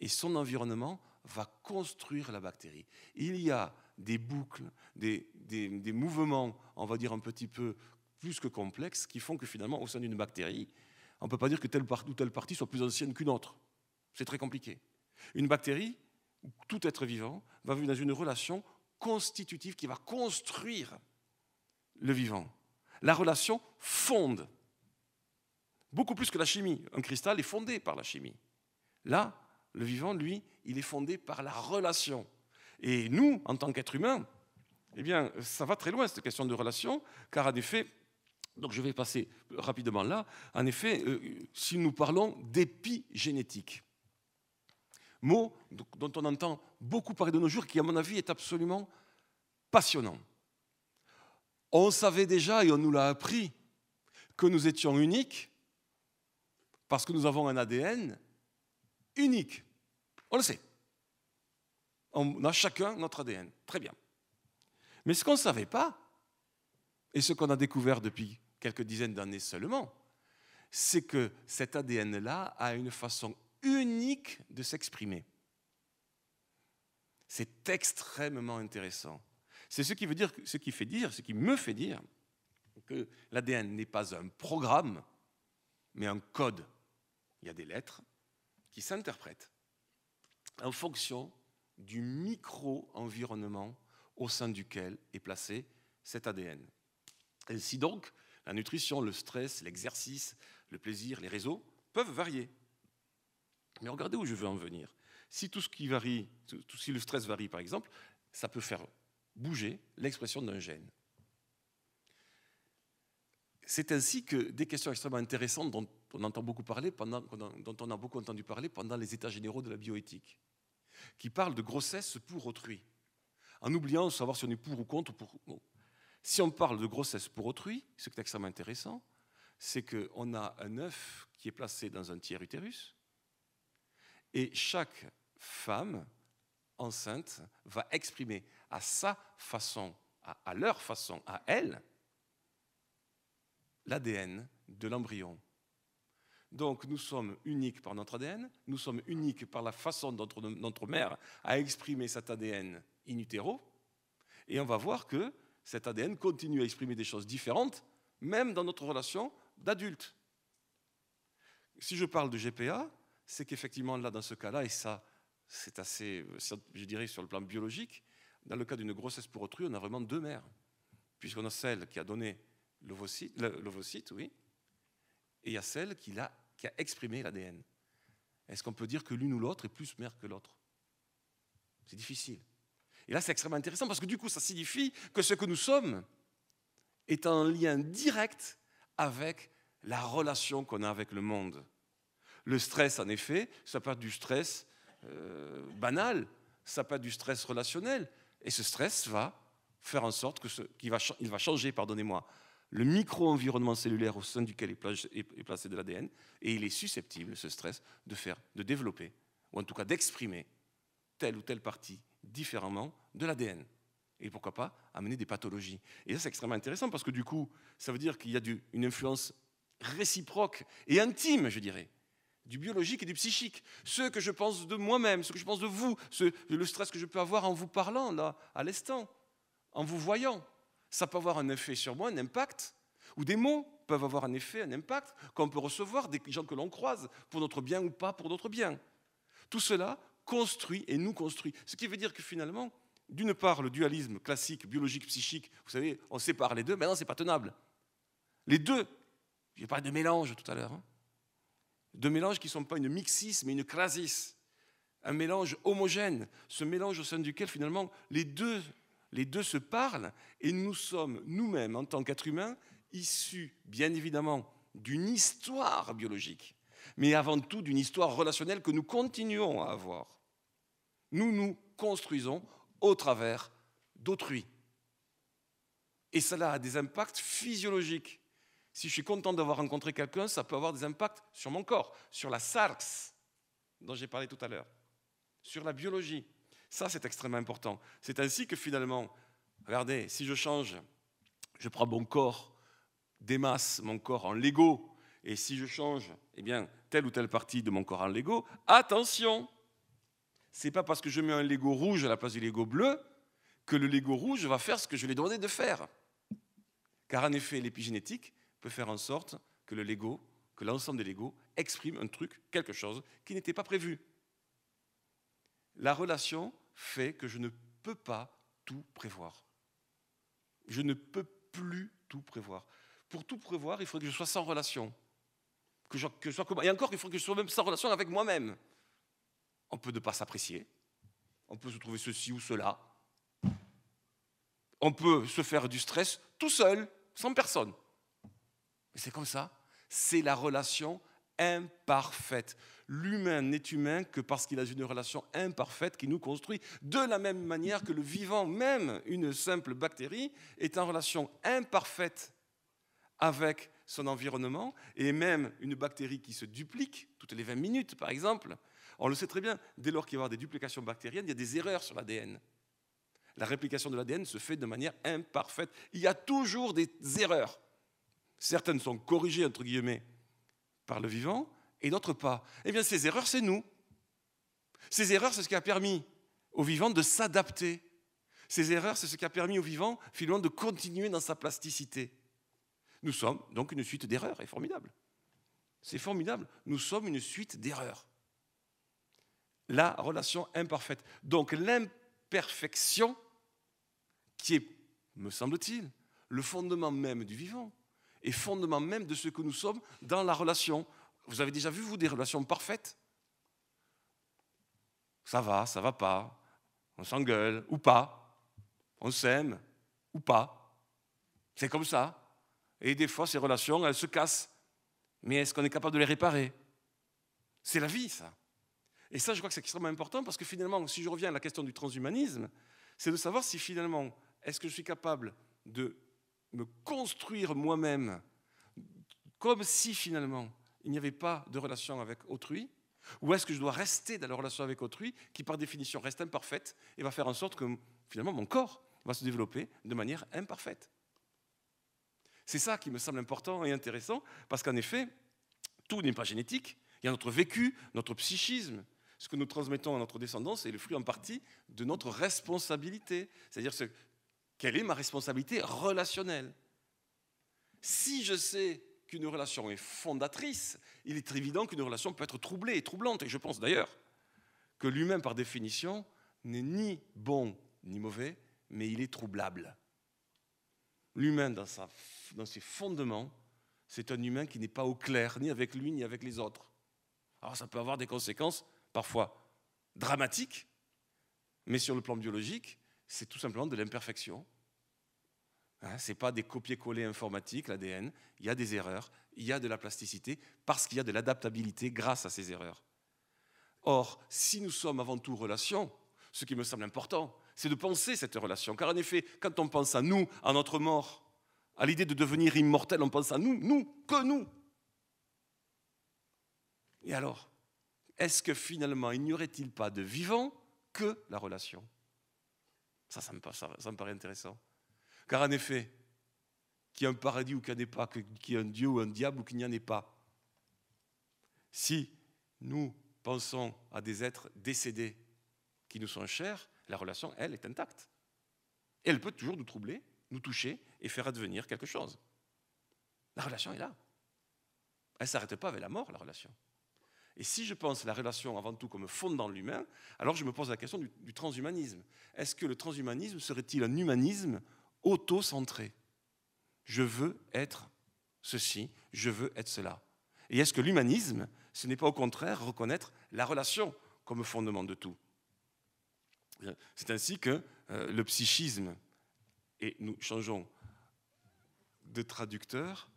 et son environnement va construire la bactérie. Il y a des boucles, des, mouvements, on va dire un petit peu plus que complexes, qui font que finalement, au sein d'une bactérie, on ne peut pas dire que telle part, ou telle partie soit plus ancienne qu'une autre. C'est très compliqué. Une bactérie, tout être vivant, va vivre dans une relation constitutive qui va construire le vivant. La relation fonde beaucoup plus que la chimie. Un cristal est fondé par la chimie. Là, le vivant, lui, il est fondé par la relation. Et nous, en tant qu'êtres humains, eh bien, ça va très loin, cette question de relation, car en effet, donc je vais passer rapidement là, en effet, euh, si nous parlons d'épigénétique, mot dont on entend beaucoup parler de nos jours, qui, à mon avis, est absolument passionnant. On savait déjà, et on nous l'a appris, que nous étions uniques, parce que nous avons un ADN unique. On le sait. On a chacun notre ADN. Très bien. Mais ce qu'on ne savait pas, et ce qu'on a découvert depuis quelques dizaines d'années seulement, c'est que cet ADN-là a une façon unique de s'exprimer. C'est extrêmement intéressant. C'est ce qui veut dire, ce qui fait dire, ce qui me fait dire que l'ADN n'est pas un programme, mais un code il y a des lettres qui s'interprètent en fonction du micro-environnement au sein duquel est placé cet ADN. Ainsi donc, la nutrition, le stress, l'exercice, le plaisir, les réseaux peuvent varier. Mais regardez où je veux en venir. Si tout ce qui varie, tout, si le stress varie par exemple, ça peut faire bouger l'expression d'un gène. C'est ainsi que des questions extrêmement intéressantes dont on entend beaucoup parler pendant, dont on a beaucoup entendu parler pendant les états généraux de la bioéthique, qui parlent de grossesse pour autrui, en oubliant de savoir si on est pour ou contre. Si on parle de grossesse pour autrui, ce qui est extrêmement intéressant, c'est qu'on a un œuf qui est placé dans un tiers utérus, et chaque femme enceinte va exprimer à sa façon, à leur façon, à elle, l'ADN de l'embryon. Donc nous sommes uniques par notre ADN, nous sommes uniques par la façon dont notre mère a exprimé cet ADN in utero, et on va voir que cet ADN continue à exprimer des choses différentes, même dans notre relation d'adulte. Si je parle de GPA, c'est qu'effectivement là, dans ce cas-là, et ça, c'est assez, euh, je dirais, sur le plan biologique, dans le cas d'une grossesse pour autrui, on a vraiment deux mères, puisqu'on a celle qui a donné l'ovocyte, oui, et il y a celle qui a, exprimé l'ADN. Est-ce qu'on peut dire que l'une ou l'autre est plus mère que l'autre C'est difficile. Et là, c'est extrêmement intéressant parce que du coup, ça signifie que ce que nous sommes est en lien direct avec la relation qu'on a avec le monde. Le stress, en effet, ça peut être du stress euh, banal, ça peut être du stress relationnel. Et ce stress va faire en sorte qu'il va changer, pardonnez-moi, le micro-environnement cellulaire au sein duquel est placé de l'ADN, et il est susceptible, ce stress, de faire, de développer, ou en tout cas d'exprimer telle ou telle partie différemment de l'ADN. Et pourquoi pas amener des pathologies. Et ça, c'est extrêmement intéressant parce que du coup, ça veut dire qu'il y a une influence réciproque et intime, je dirais, du biologique et du psychique. Ce que je pense de moi-même, ce que je pense de vous, le stress que je peux avoir en vous parlant, là, à l'instant, en vous voyant ça peut avoir un effet sur moi, un impact, ou des mots peuvent avoir un effet, un impact, qu'on peut recevoir des gens que l'on croise, pour notre bien ou pas pour notre bien. Tout cela construit et nous construit. Ce qui veut dire que finalement, d'une part, le dualisme classique, biologique, psychique, vous savez, on sépare les deux, maintenant c'est pas tenable. Les deux, j'ai pas de mélange tout à l'heure, hein. deux mélanges qui ne sont pas une mixis, mais une crasis, un mélange homogène, ce mélange au sein duquel finalement les deux les deux se parlent et nous sommes nous-mêmes, en tant qu'êtres humains, issus, bien évidemment, d'une histoire biologique, mais avant tout d'une histoire relationnelle que nous continuons à avoir. Nous nous construisons au travers d'autrui. Et cela a des impacts physiologiques. Si je suis content d'avoir rencontré quelqu'un, ça peut avoir des impacts sur mon corps, sur la SARS dont j'ai parlé tout à l'heure, sur la biologie, ça, c'est extrêmement important. C'est ainsi que finalement, regardez, si je change, je prends mon corps, des masses, mon corps en Lego, et si je change, eh bien, telle ou telle partie de mon corps en Lego, attention, c'est pas parce que je mets un Lego rouge à la place du Lego bleu que le Lego rouge va faire ce que je lui ai demandé de faire. Car en effet, l'épigénétique peut faire en sorte que le Lego, que l'ensemble des Legos exprime un truc, quelque chose qui n'était pas prévu. La relation fait que je ne peux pas tout prévoir. Je ne peux plus tout prévoir. Pour tout prévoir, il faudrait que je sois sans relation. Que je, et encore, il faudrait que je sois même sans relation avec moi-même. On peut ne pas s'apprécier. On peut se trouver ceci ou cela. On peut se faire du stress tout seul, sans personne. Mais c'est comme ça. C'est la relation imparfaite l'humain n'est humain que parce qu'il a une relation imparfaite qui nous construit, de la même manière que le vivant, même une simple bactérie, est en relation imparfaite avec son environnement, et même une bactérie qui se duplique, toutes les 20 minutes par exemple, on le sait très bien, dès lors qu'il y a des duplications bactériennes, il y a des erreurs sur l'ADN. La réplication de l'ADN se fait de manière imparfaite. Il y a toujours des erreurs. Certaines sont corrigées, entre guillemets, par le vivant, et d'autres pas. Eh bien, ces erreurs, c'est nous. Ces erreurs, c'est ce qui a permis au vivant de s'adapter. Ces erreurs, c'est ce qui a permis au vivant finalement, de continuer dans sa plasticité. Nous sommes donc une suite d'erreurs, et formidable. C'est formidable. Nous sommes une suite d'erreurs. La relation imparfaite. Donc l'imperfection, qui est, me semble-t-il, le fondement même du vivant, et fondement même de ce que nous sommes dans la relation. Vous avez déjà vu, vous, des relations parfaites Ça va, ça va pas. On s'engueule ou pas. On s'aime ou pas. C'est comme ça. Et des fois, ces relations, elles se cassent. Mais est-ce qu'on est capable de les réparer C'est la vie, ça. Et ça, je crois que c'est extrêmement important parce que finalement, si je reviens à la question du transhumanisme, c'est de savoir si finalement, est-ce que je suis capable de me construire moi-même comme si finalement il n'y avait pas de relation avec autrui Ou est-ce que je dois rester dans la relation avec autrui, qui par définition reste imparfaite et va faire en sorte que finalement mon corps va se développer de manière imparfaite C'est ça qui me semble important et intéressant, parce qu'en effet, tout n'est pas génétique. Il y a notre vécu, notre psychisme, ce que nous transmettons à notre descendance est le fruit en partie de notre responsabilité. C'est-à-dire, ce, quelle est ma responsabilité relationnelle Si je sais qu'une relation est fondatrice, il est évident qu'une relation peut être troublée et troublante. Et je pense d'ailleurs que l'humain, par définition, n'est ni bon ni mauvais, mais il est troublable. L'humain, dans, dans ses fondements, c'est un humain qui n'est pas au clair, ni avec lui, ni avec les autres. Alors ça peut avoir des conséquences parfois dramatiques, mais sur le plan biologique, c'est tout simplement de l'imperfection. Hein, ce n'est pas des copier-coller informatiques, l'ADN. Il y a des erreurs, il y a de la plasticité, parce qu'il y a de l'adaptabilité grâce à ces erreurs. Or, si nous sommes avant tout relations, ce qui me semble important, c'est de penser cette relation. Car en effet, quand on pense à nous, à notre mort, à l'idée de devenir immortel, on pense à nous, nous, que nous. Et alors, est-ce que finalement, il n'y aurait-il pas de vivant que la relation ça, ça me paraît intéressant. Car en effet, qu'il y ait un paradis ou qu'il n'y en ait pas, qu'il y ait un Dieu ou un diable ou qu'il n'y en ait pas, si nous pensons à des êtres décédés qui nous sont chers, la relation, elle, est intacte. elle peut toujours nous troubler, nous toucher et faire advenir quelque chose. La relation est là. Elle ne s'arrête pas avec la mort, la relation. Et si je pense la relation avant tout comme fondant l'humain, alors je me pose la question du transhumanisme. Est-ce que le transhumanisme serait-il un humanisme auto-centré. Je veux être ceci, je veux être cela. Et est-ce que l'humanisme, ce n'est pas au contraire reconnaître la relation comme fondement de tout C'est ainsi que euh, le psychisme, et nous changeons de traducteur,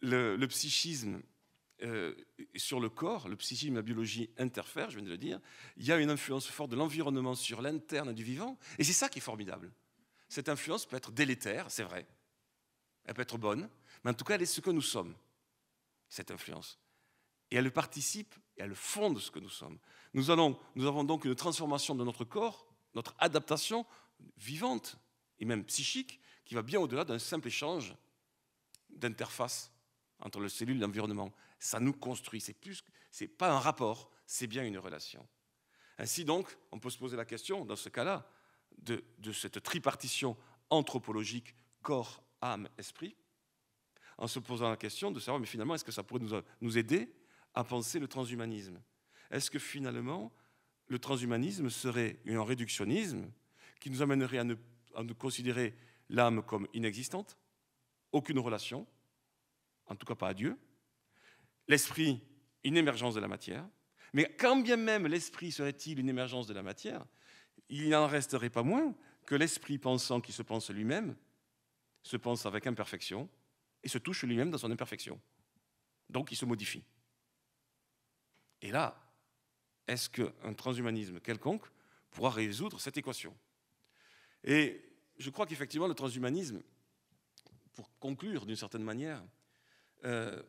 le, psychisme euh, sur le corps, le psychisme la biologie interfère. je viens de le dire, il y a une influence forte de l'environnement sur l'interne du vivant, et c'est ça qui est formidable. Cette influence peut être délétère, c'est vrai. Elle peut être bonne, mais en tout cas, elle est ce que nous sommes, cette influence. Et elle participe et elle fonde ce que nous sommes. Nous, allons, nous avons donc une transformation de notre corps, notre adaptation vivante et même psychique, qui va bien au-delà d'un simple échange d'interface entre le cellule et l'environnement. Ça nous construit, c'est plus, c'est pas un rapport, c'est bien une relation. Ainsi donc, on peut se poser la question, dans ce cas-là, de, cette tripartition anthropologique corps, âme, esprit, en se posant la question de savoir, mais finalement, est-ce que ça pourrait nous, aider à penser le transhumanisme Est-ce que finalement, le transhumanisme serait un réductionnisme qui nous amènerait à ne, considérer l'âme comme inexistante, aucune relation, en tout cas pas à Dieu, l'esprit, une émergence de la matière, mais quand bien même l'esprit serait-il une émergence de la matière, il n'en resterait pas moins que l'esprit pensant qui se pense lui-même se pense avec imperfection et se touche lui-même dans son imperfection. Donc il se modifie. Et là, est-ce qu'un transhumanisme quelconque pourra résoudre cette équation Et je crois qu'effectivement, le transhumanisme, pour conclure d'une certaine manière, euh,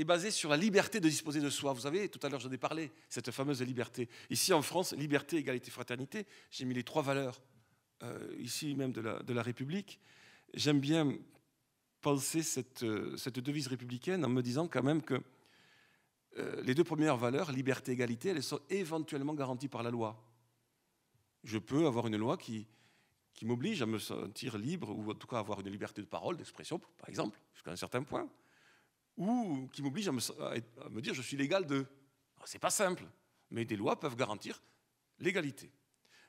est basée sur la liberté de disposer de soi. Vous savez, tout à l'heure j'en ai parlé, cette fameuse liberté. Ici en France, liberté, égalité, fraternité, j'ai mis les trois valeurs, euh, ici même de la, République. J'aime bien penser cette, euh, cette, devise républicaine en me disant quand même que euh, les deux premières valeurs, liberté, égalité, elles sont éventuellement garanties par la loi. Je peux avoir une loi qui, qui m'oblige à me sentir libre, ou en tout cas avoir une liberté de parole, d'expression, par exemple, jusqu'à un certain point ou qui m'oblige à, à me, dire je suis l'égal de. Ah, c'est pas simple, mais des lois peuvent garantir l'égalité.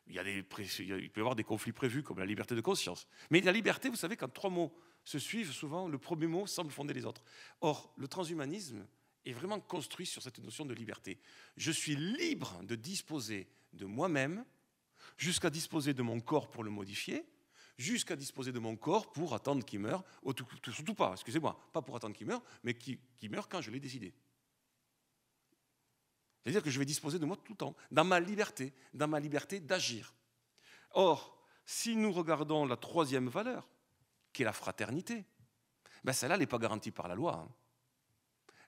Il, des, il peut y avoir des conflits prévus comme la liberté de conscience. Mais la liberté, vous savez, quand trois mots se suivent, souvent le premier mot semble fonder les autres. Or, le transhumanisme est vraiment construit sur cette notion de liberté. Je suis libre de disposer de moi-même jusqu'à disposer de mon corps pour le modifier, jusqu'à disposer de mon corps pour attendre qu'il meure, oh, surtout pas, excusez-moi, pas pour attendre qu'il meure, mais qu'il meure quand je l'ai décidé. C'est-à-dire que je vais disposer de moi tout le temps, dans ma liberté, dans ma liberté d'agir. Or, si nous regardons la troisième valeur, qui est la fraternité, ben celle-là n'est pas garantie par la loi. Hein.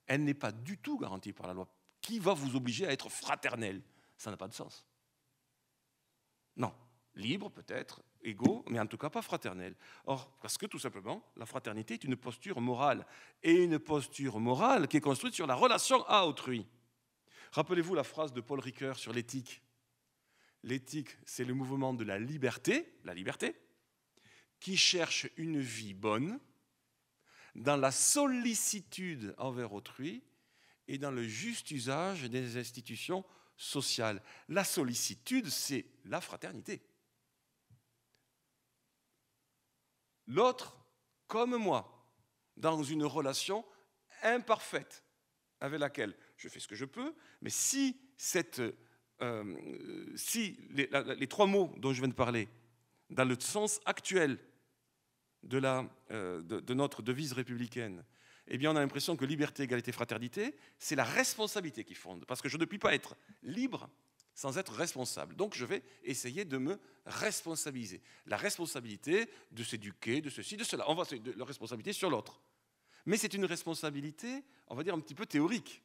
Elle n'est pas du tout garantie par la loi. Qui va vous obliger à être fraternel Ça n'a pas de sens. Non. Libre peut-être, égaux, mais en tout cas pas fraternels. Or, parce que tout simplement, la fraternité est une posture morale, et une posture morale qui est construite sur la relation à autrui. Rappelez-vous la phrase de Paul Ricoeur sur l'éthique. L'éthique, c'est le mouvement de la liberté, la liberté, qui cherche une vie bonne dans la sollicitude envers autrui et dans le juste usage des institutions sociales. La sollicitude, c'est la fraternité. l'autre comme moi, dans une relation imparfaite avec laquelle je fais ce que je peux, mais si, cette, euh, les, trois mots dont je viens de parler, dans le sens actuel euh, de, de notre devise républicaine, eh bien on a l'impression que liberté, égalité, fraternité, c'est la responsabilité qui fonde, parce que je ne puis pas être libre sans être responsable. Donc je vais essayer de me responsabiliser. La responsabilité de s'éduquer, de ceci, de cela. On va de la responsabilité sur l'autre. Mais c'est une responsabilité, on va dire, un petit peu théorique.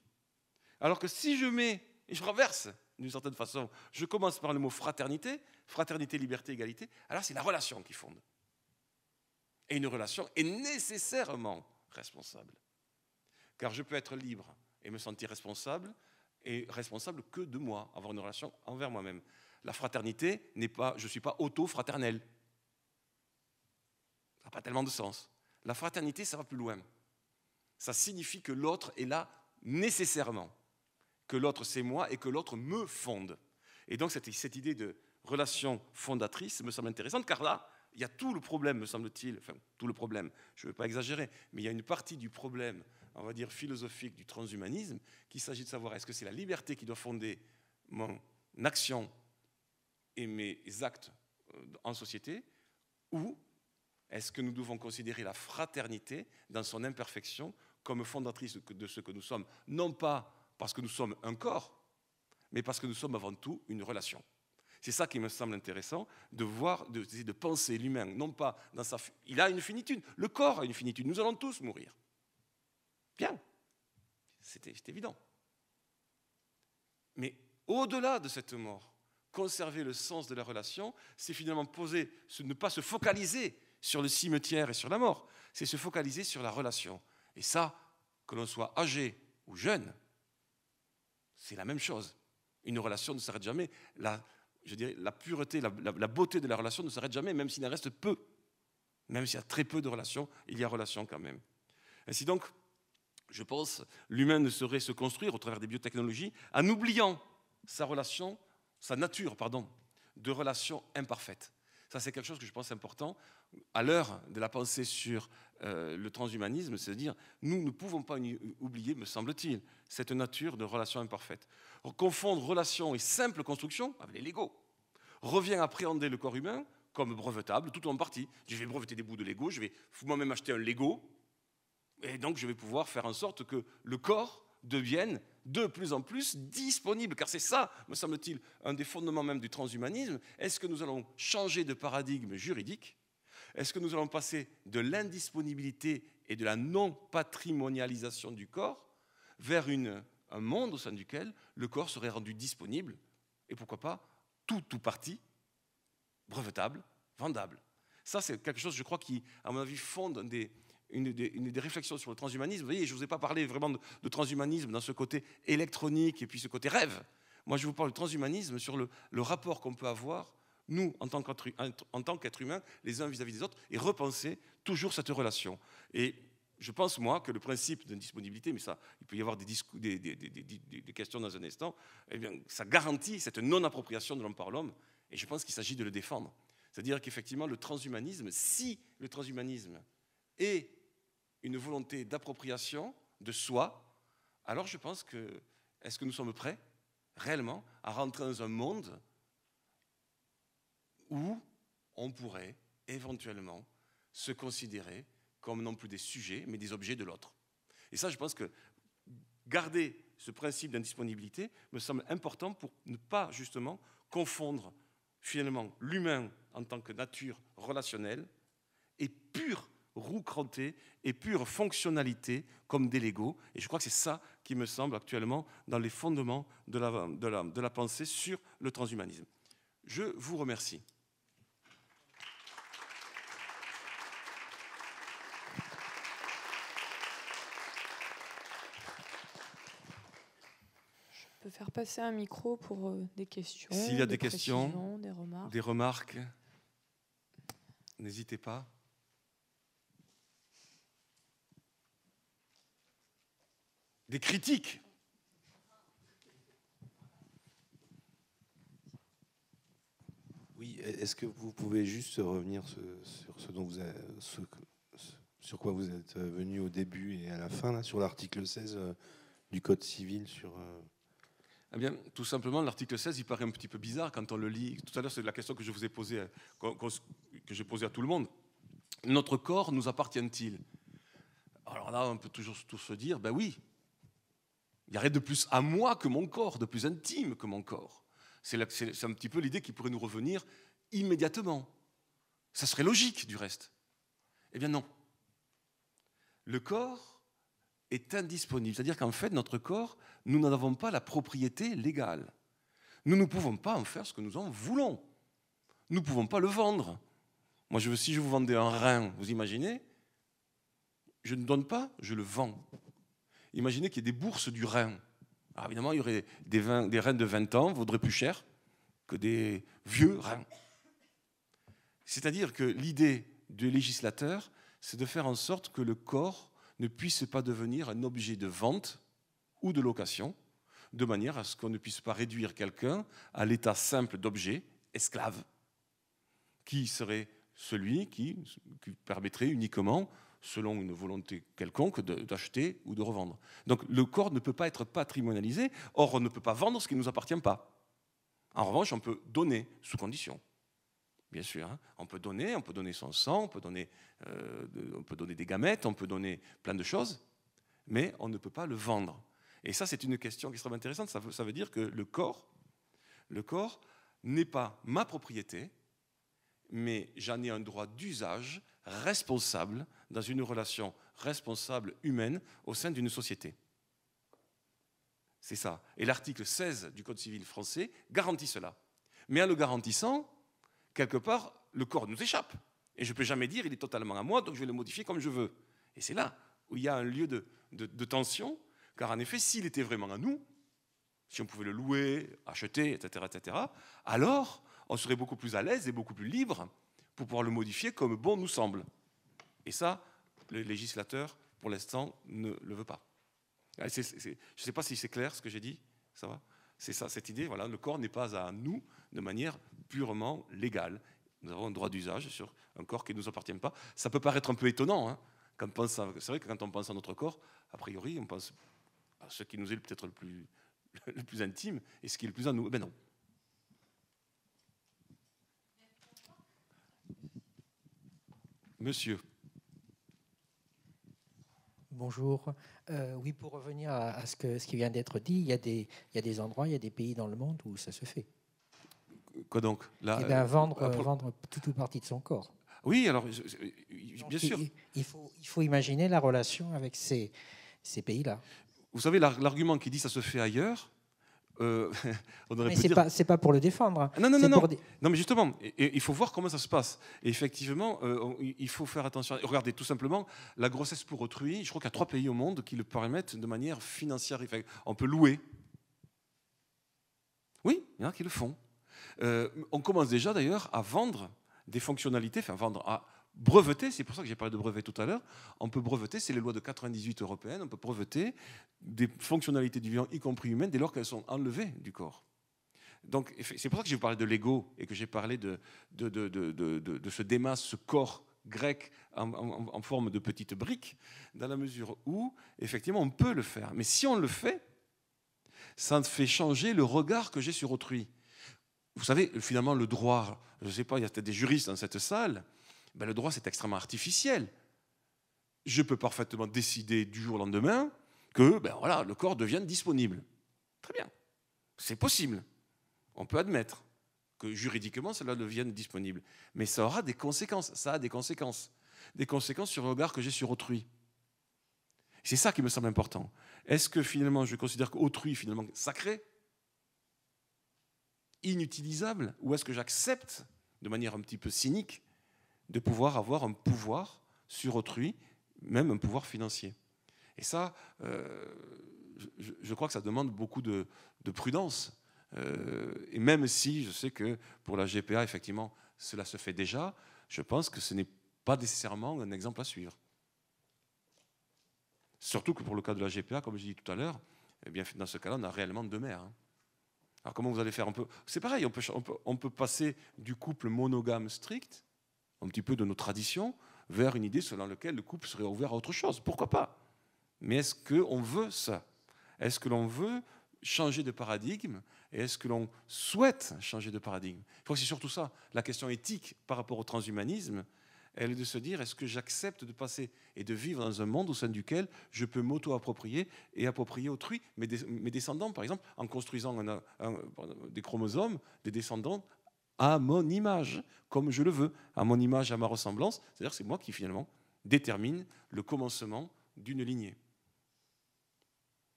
Alors que si je mets, et je renverse d'une certaine façon, je commence par le mot fraternité, fraternité, liberté, égalité, alors c'est la relation qui fonde. Et une relation est nécessairement responsable. Car je peux être libre et me sentir responsable, et responsable que de moi, avoir une relation envers moi-même. La fraternité n'est pas, je ne suis pas auto-fraternel. Ça n'a pas tellement de sens. La fraternité, ça va plus loin. Ça signifie que l'autre est là nécessairement, que l'autre c'est moi et que l'autre me fonde. Et donc cette, cette idée de relation fondatrice me semble intéressante car là, il y a tout le problème, me semble-t-il, enfin tout le problème, je ne veux pas exagérer, mais il y a une partie du problème on va dire, philosophique du transhumanisme, qu'il s'agit de savoir est-ce que c'est la liberté qui doit fonder mon action et mes actes euh, en société, ou est-ce que nous devons considérer la fraternité dans son imperfection comme fondatrice de ce que nous sommes, non pas parce que nous sommes un corps, mais parce que nous sommes avant tout une relation. C'est ça qui me semble intéressant, de voir, de, de penser l'humain, non pas dans sa... Il a une finitude, le corps a une finitude, nous allons tous mourir. Bien, c'était évident. Mais au-delà de cette mort, conserver le sens de la relation, c'est finalement poser, ne pas se focaliser sur le cimetière et sur la mort, c'est se focaliser sur la relation. Et ça, que l'on soit âgé ou jeune, c'est la même chose. Une relation ne s'arrête jamais. La, je dirais, la pureté, la, la beauté de la relation ne s'arrête jamais, même s'il en reste peu. Même s'il y a très peu de relations, il y a relation quand même. Ainsi donc, je pense, l'humain ne saurait se construire au travers des biotechnologies en oubliant sa relation, sa nature, pardon, de relation imparfaite. Ça, c'est quelque chose que je pense important à l'heure de la pensée sur euh, le transhumanisme, c'est-à-dire nous ne pouvons pas euh, oublier, me semble-t-il, cette nature de relation imparfaite. Confondre relation et simple construction avec les Lego revient à appréhender le corps humain comme brevetable, tout en partie. Je vais breveter des bouts de Lego, je vais moi-même acheter un Lego, et donc je vais pouvoir faire en sorte que le corps devienne de plus en plus disponible, car c'est ça, me semble-t-il, un des fondements même du transhumanisme. Est-ce que nous allons changer de paradigme juridique Est-ce que nous allons passer de l'indisponibilité et de la non-patrimonialisation du corps vers un monde au sein duquel le corps serait rendu disponible, et pourquoi pas tout ou partie, brevetable, vendable Ça, c'est quelque chose, je crois, qui, à mon avis, fonde des, une, des réflexions sur le transhumanisme. Vous voyez, je ne vous ai pas parlé vraiment de, transhumanisme dans ce côté électronique et puis ce côté rêve. Moi, je vous parle de transhumanisme sur le, rapport qu'on peut avoir, nous, en tant qu'êtres humains, les uns vis-à-vis des autres, et repenser toujours cette relation. Et je pense, moi, que le principe d'indisponibilité, mais ça, il peut y avoir des, des, des, questions dans un instant, eh bien, ça garantit cette non-appropriation de l'homme par l'homme, et je pense qu'il s'agit de le défendre. C'est-à-dire qu'effectivement, le transhumanisme, si le transhumanisme est une volonté d'appropriation de soi, alors je pense que, est-ce que nous sommes prêts réellement à rentrer dans un monde où on pourrait éventuellement se considérer comme non plus des sujets, mais des objets de l'autre. Et ça, je pense que garder ce principe d'indisponibilité me semble important pour ne pas justement confondre finalement l'humain en tant que nature relationnelle et pure roues et pure fonctionnalité comme des Lego. Et je crois que c'est ça qui me semble actuellement dans les fondements de la, de la, de la pensée sur le transhumanisme. Je vous remercie. Je peux faire passer un micro pour euh, des questions. S'il y a des, questions, des remarques n'hésitez pas. des critiques. Oui, est-ce que vous pouvez juste revenir sur ce dont vous sur quoi vous êtes venu au début et à la fin, sur l'article 16 euh, du Code civil sur... Euh, eh bien, tout simplement, l'article 16, il paraît un petit peu bizarre quand on le lit. Tout à l'heure, c'est la question que je vous ai posée, que j'ai posée à tout le monde. Notre corps nous appartient-il Alors là, on peut toujours se dire, ben oui, il n'y a de plus à moi que mon corps, de plus intime que mon corps. C'est un petit peu l'idée qui pourrait nous revenir immédiatement. Ça serait logique du reste. Eh bien non. Le corps est indisponible. C'est-à-dire qu'en fait, notre corps, nous n'en avons pas la propriété légale. Nous ne pouvons pas en faire ce que nous en voulons. Nous ne pouvons pas le vendre. Moi, je, si je vous vendais un rein, vous imaginez Je ne donne pas, je le vends imaginez qu'il y ait des bourses du rein. évidemment, il y aurait des, reins de 20 ans, vaudraient plus cher que des vieux reins. C'est-à-dire que l'idée du législateur, c'est de faire en sorte que le corps ne puisse pas devenir un objet de vente ou de location, de manière à ce qu'on ne puisse pas réduire quelqu'un à l'état simple d'objet esclave, qui serait celui qui permettrait uniquement selon une volonté quelconque d'acheter ou de revendre. Donc le corps ne peut pas être patrimonialisé, or on ne peut pas vendre ce qui ne nous appartient pas. En revanche, on peut donner sous condition. Bien sûr, hein. on peut donner, on peut donner son sang, on peut donner, euh, on peut donner des gamètes, on peut donner plein de choses, mais on ne peut pas le vendre. Et ça, c'est une question qui serait intéressante. Ça veut, ça veut dire que le corps, le corps n'est pas ma propriété, mais j'en ai un droit d'usage responsable dans une relation responsable humaine au sein d'une société. C'est ça. Et l'article 16 du Code civil français garantit cela. Mais en le garantissant, quelque part, le corps nous échappe. Et je ne peux jamais dire il est totalement à moi, donc je vais le modifier comme je veux. Et c'est là où il y a un lieu de, tension, car en effet, s'il était vraiment à nous, si on pouvait le louer, acheter, etc., etc., alors on serait beaucoup plus à l'aise et beaucoup plus libre pour pouvoir le modifier comme bon nous semble. Et ça, le législateur, pour l'instant, ne le veut pas. je ne sais pas si c'est clair ce que j'ai dit. Ça va C'est ça, cette idée. Voilà, le corps n'est pas à nous de manière purement légale. Nous avons un droit d'usage sur un corps qui ne nous appartient pas. Ça peut paraître un peu étonnant. Hein, quand c'est vrai que quand on pense à notre corps, a priori, on pense à ce qui nous est peut-être le plus, le plus intime et ce qui est le plus à nous. Mais eh ben non. Monsieur. Bonjour. Euh, oui, pour revenir à, ce, que, ce, qui vient d'être dit, il y, a des, endroits, il y a des pays dans le monde où ça se fait. Quoi donc là, eh euh, vendre, toute une partie de son corps. Oui, alors, bien sûr. Il, faut, imaginer la relation avec ces, ces pays-là. Vous savez, l'argument qui dit ça se fait ailleurs, euh, on mais c'est dire... pas, pour le défendre. Ah, non, non, non, non. mais justement, il faut voir comment ça se passe. Et effectivement, euh, il faut faire attention. Regardez, tout simplement, la grossesse pour autrui, je crois qu'il y a trois pays au monde qui le permettent de manière financière. on peut louer. Oui, il y en a qui le font. Euh, on commence déjà d'ailleurs à vendre des fonctionnalités, enfin vendre à breveter, c'est pour ça que j'ai parlé de brevet tout à l'heure, on peut breveter, c'est les lois de 98 européennes, on peut breveter des fonctionnalités du vivant, y compris humaines, dès lors qu'elles sont enlevées du corps. Donc c'est pour ça que j'ai parlé de l'ego et que j'ai parlé de, de, de, de, ce démas, ce corps grec en, forme de petite brique, dans la mesure où, effectivement, on peut le faire. Mais si on le fait, ça fait changer le regard que j'ai sur autrui. Vous savez, finalement, le droit, je ne sais pas, il y a peut-être des juristes dans cette salle, ben, le droit, c'est extrêmement artificiel. Je peux parfaitement décider du jour au lendemain que ben voilà, le corps devienne disponible. Très bien, c'est possible. On peut admettre que juridiquement cela devienne disponible. Mais ça aura des conséquences, ça a des conséquences. Des conséquences sur le regard que j'ai sur autrui. C'est ça qui me semble important. Est-ce que finalement je considère qu'autrui finalement sacré, inutilisable, ou est-ce que j'accepte de manière un petit peu cynique de pouvoir avoir un pouvoir sur autrui, même un pouvoir financier. Et ça, euh, je, crois que ça demande beaucoup de, prudence. Euh, et même si je sais que pour la GPA, effectivement, cela se fait déjà, je pense que ce n'est pas nécessairement un exemple à suivre. Surtout que pour le cas de la GPA, comme je dit tout à l'heure, eh bien, dans ce cas-là, on a réellement deux mères. Hein. Alors comment vous allez faire C'est pareil, on peut passer du couple monogame strict un petit peu de nos traditions vers une idée selon laquelle le couple serait ouvert à autre chose. Pourquoi pas Mais est-ce qu'on veut ça Est-ce que l'on veut changer de paradigme et est-ce que l'on souhaite changer de paradigme Je que c'est surtout ça. La question éthique par rapport au transhumanisme, elle est de se dire est-ce que j'accepte de passer et de vivre dans un monde au sein duquel je peux m'auto-approprier et approprier autrui mes, descendants, par exemple, en construisant des chromosomes des descendants à mon image, comme je le veux, à mon image, à ma ressemblance. C'est-à-dire que c'est moi qui finalement détermine le commencement d'une lignée.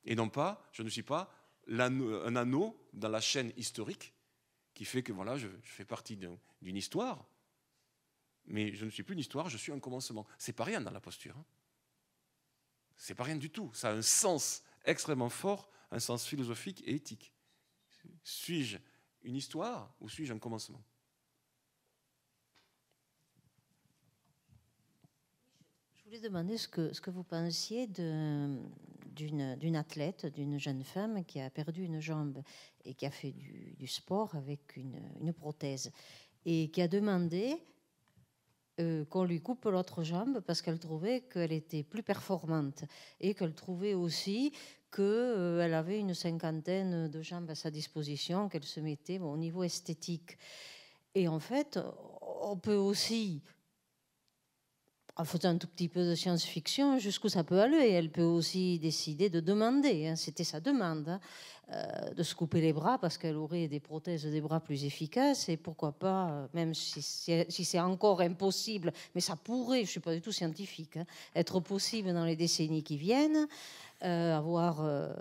Et non pas, je ne suis pas un anneau dans la chaîne historique qui fait que voilà, je, fais partie d'une histoire, mais je ne suis plus une histoire, je suis un commencement. C'est pas rien dans la posture. Hein. C'est pas rien du tout. Ça a un sens extrêmement fort, un sens philosophique et éthique. Suis-je une histoire ou suis-je un commencement Je voulais demander ce que, ce que vous pensiez d'une athlète, d'une jeune femme qui a perdu une jambe et qui a fait du, sport avec une, prothèse et qui a demandé euh, qu'on lui coupe l'autre jambe parce qu'elle trouvait qu'elle était plus performante et qu'elle trouvait aussi qu'elle euh, avait une cinquantaine de jambes à sa disposition, qu'elle se mettait au niveau esthétique. Et en fait, on peut aussi, en faisant un tout petit peu de science-fiction, jusqu'où ça peut aller. Elle peut aussi décider de demander, hein, c'était sa demande, hein, euh, de se couper les bras parce qu'elle aurait des prothèses des bras plus efficaces. Et pourquoi pas, euh, même si, c'est encore impossible, mais ça pourrait, je ne suis pas du tout scientifique, hein, être possible dans les décennies qui viennent. Euh, avoir euh,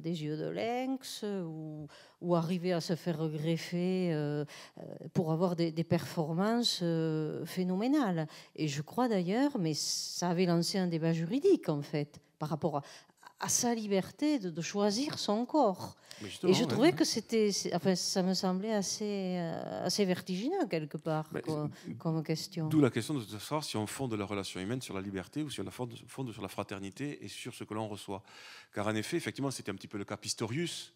des yeux de lynx euh, ou, ou, arriver à se faire greffer pour avoir des, des performances phénoménales. Et je crois d'ailleurs, mais ça avait lancé un débat juridique en fait par rapport à, à sa liberté de, choisir son corps. Et je trouvais que c'était, enfin, ça me semblait assez, euh, assez vertigineux quelque part comme question. D'où la question de savoir si on fonde la relation humaine sur la liberté ou si on la fonde, fonde sur la fraternité et sur ce que l'on reçoit. Car en effet, effectivement, c'était un petit peu le cas Pistorius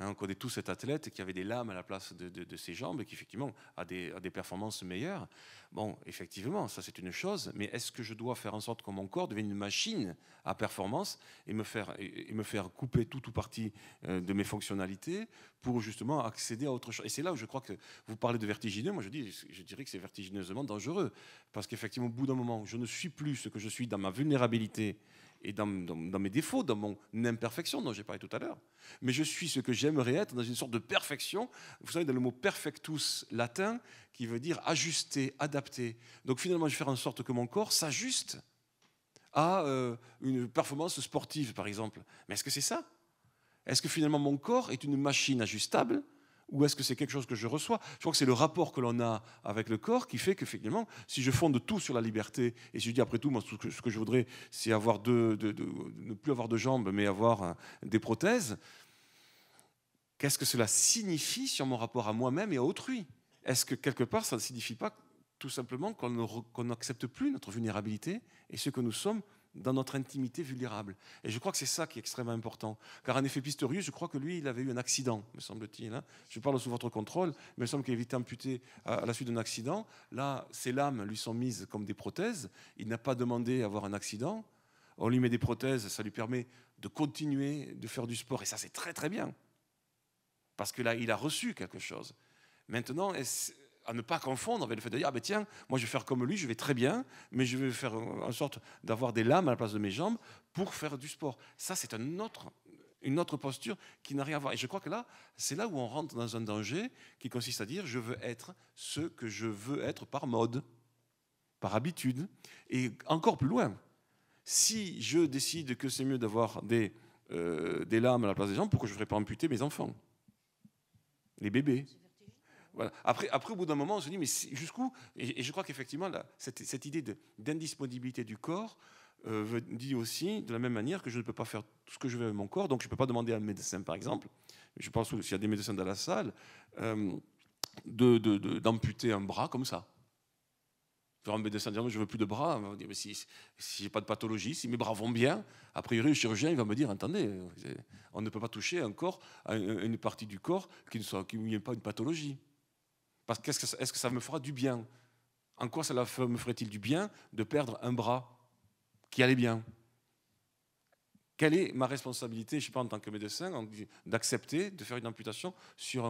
Hein, on connaît tous cet athlète qui avait des lames à la place de, ses jambes et qui, effectivement, a des, performances meilleures. Bon, effectivement, ça c'est une chose, mais est-ce que je dois faire en sorte que mon corps devienne une machine à performance et me faire, et, me faire couper tout ou partie euh, de mes fonctionnalités pour justement accéder à autre chose Et c'est là où je crois que vous parlez de vertigineux, moi je, dis, je dirais que c'est vertigineusement dangereux, parce qu'effectivement, au bout d'un moment, je ne suis plus ce que je suis dans ma vulnérabilité et dans, mes défauts, dans mon imperfection dont j'ai parlé tout à l'heure. Mais je suis ce que j'aimerais être dans une sorte de perfection. Vous savez, dans le mot perfectus latin, qui veut dire ajuster, adapter. Donc finalement, je vais faire en sorte que mon corps s'ajuste à euh, une performance sportive, par exemple. Mais est-ce que c'est ça Est-ce que finalement mon corps est une machine ajustable ou est-ce que c'est quelque chose que je reçois Je crois que c'est le rapport que l'on a avec le corps qui fait qu'effectivement, si je fonde tout sur la liberté, et si je dis après tout, moi, ce que, je voudrais, c'est avoir ne plus avoir de jambes, mais avoir hein, des prothèses, qu'est-ce que cela signifie sur mon rapport à moi-même et à autrui Est-ce que quelque part, ça ne signifie pas tout simplement qu'on n'accepte plus notre vulnérabilité et ce que nous sommes dans notre intimité vulnérable. Et je crois que c'est ça qui est extrêmement important. Car en effet, Pistorius, je crois que lui, il avait eu un accident, me semble-t-il. Hein. je parle sous votre contrôle, mais il semble qu'il a été amputé euh, à la suite d'un accident. Là, ses lames lui sont mises comme des prothèses. Il n'a pas demandé à avoir un accident. On lui met des prothèses, ça lui permet de continuer de faire du sport. Et ça, c'est très très bien. Parce que là, il a reçu quelque chose. Maintenant, est ce à ne pas confondre avec le fait de dire ah ben tiens, moi je vais faire comme lui, je vais très bien, mais je vais faire en sorte d'avoir des lames à la place de mes jambes pour faire du sport. Ça, c'est un autre, une autre posture qui n'a rien à voir. Et je crois que là, c'est là où on rentre dans un danger qui consiste à dire je veux être ce que je veux être par mode, par habitude. Et encore plus loin, si je décide que c'est mieux d'avoir des, euh, des lames à la place des jambes, pourquoi je ne ferais pas amputer mes enfants, les bébés après, après, au bout d'un moment, on se dit, mais jusqu'où et, je crois qu'effectivement, cette, cette idée d'indisponibilité du corps euh, veut dit aussi, de la même manière, que je ne peux pas faire tout ce que je veux avec mon corps, donc je ne peux pas demander à un médecin, par exemple, je pense qu'il y a des médecins dans la salle, euh, d'amputer un bras comme ça. un médecin dire, je veux plus de bras, on va dire, mais si, si j'ai pas de pathologie, si mes bras vont bien, a priori, le chirurgien, il va me dire, attendez, euh, on ne peut pas toucher un corps, une partie du corps qui ne soit, qui n'y pas une pathologie. Parce que est-ce que ça me fera du bien En quoi cela me ferait-il du bien de perdre un bras qui allait bien Quelle est ma responsabilité, je ne sais pas, en tant que médecin, d'accepter de faire une amputation sur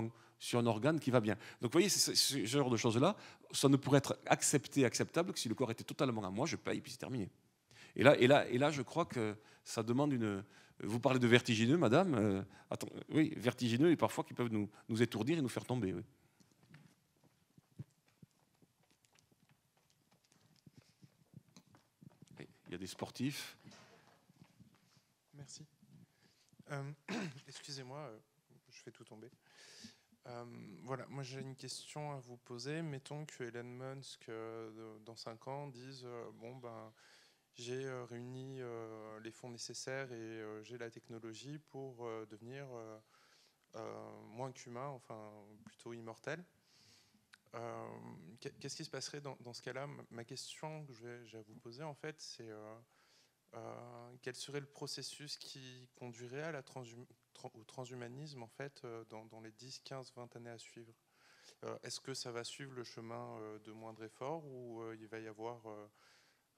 un, organe qui va bien Donc vous voyez, ce, genre de choses-là, ça ne pourrait être accepté, acceptable que si le corps était totalement à moi, je paye puis c'est terminé. Et là, et, là, et là, je crois que ça demande une. Vous parlez de vertigineux, madame. Euh, oui, vertigineux et parfois qui peuvent nous, nous étourdir et nous faire tomber. Oui. il y a des sportifs. Merci. Euh, excusez-moi, euh, je fais tout tomber. Euh, voilà, moi j'ai une question à vous poser. Mettons que Elon Musk, dans 5 ans, dise Bon, ben, j'ai réuni les fonds nécessaires et j'ai la technologie pour devenir moins qu'humain, enfin plutôt immortel. Euh, qu'est-ce qui se passerait dans, ce cas-là Ma question que j'ai à vous poser, en fait, c'est euh, euh, quel serait le processus qui conduirait à la au transhumanisme, en fait, dans, les 10, 15, 20 années à suivre Est-ce que ça va suivre le chemin de moindre effort ou il va y avoir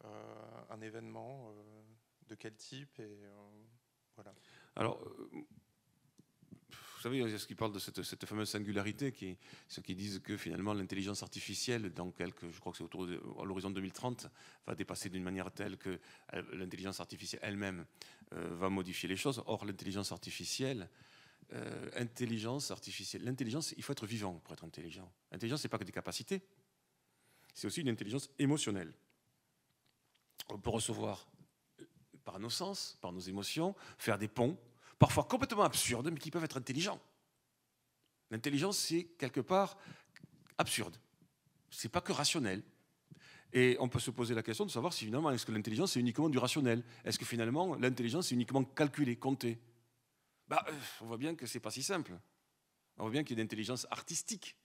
un événement de quel type et, voilà. Alors, vous savez, il ce qui parle de cette, fameuse singularité, qui, ceux qui disent que finalement l'intelligence artificielle, dans quelques, je crois que c'est autour de, à l'horizon 2030, va dépasser d'une manière telle que euh, l'intelligence artificielle elle-même euh, va modifier les choses. Or, l'intelligence artificielle, euh, intelligence artificielle, l'intelligence, il faut être vivant pour être intelligent. L'intelligence, ce n'est pas que des capacités, c'est aussi une intelligence émotionnelle. On peut recevoir par nos sens, par nos émotions, faire des ponts parfois complètement absurdes, mais qui peuvent être intelligents. L'intelligence, c'est quelque part absurde. C'est pas que rationnel. Et on peut se poser la question de savoir si finalement, est-ce que l'intelligence, c'est uniquement du rationnel Est-ce que finalement, l'intelligence, c'est uniquement calculer, compter bah, euh, On voit bien que c'est pas si simple. On voit bien qu'il y a une intelligence artistique,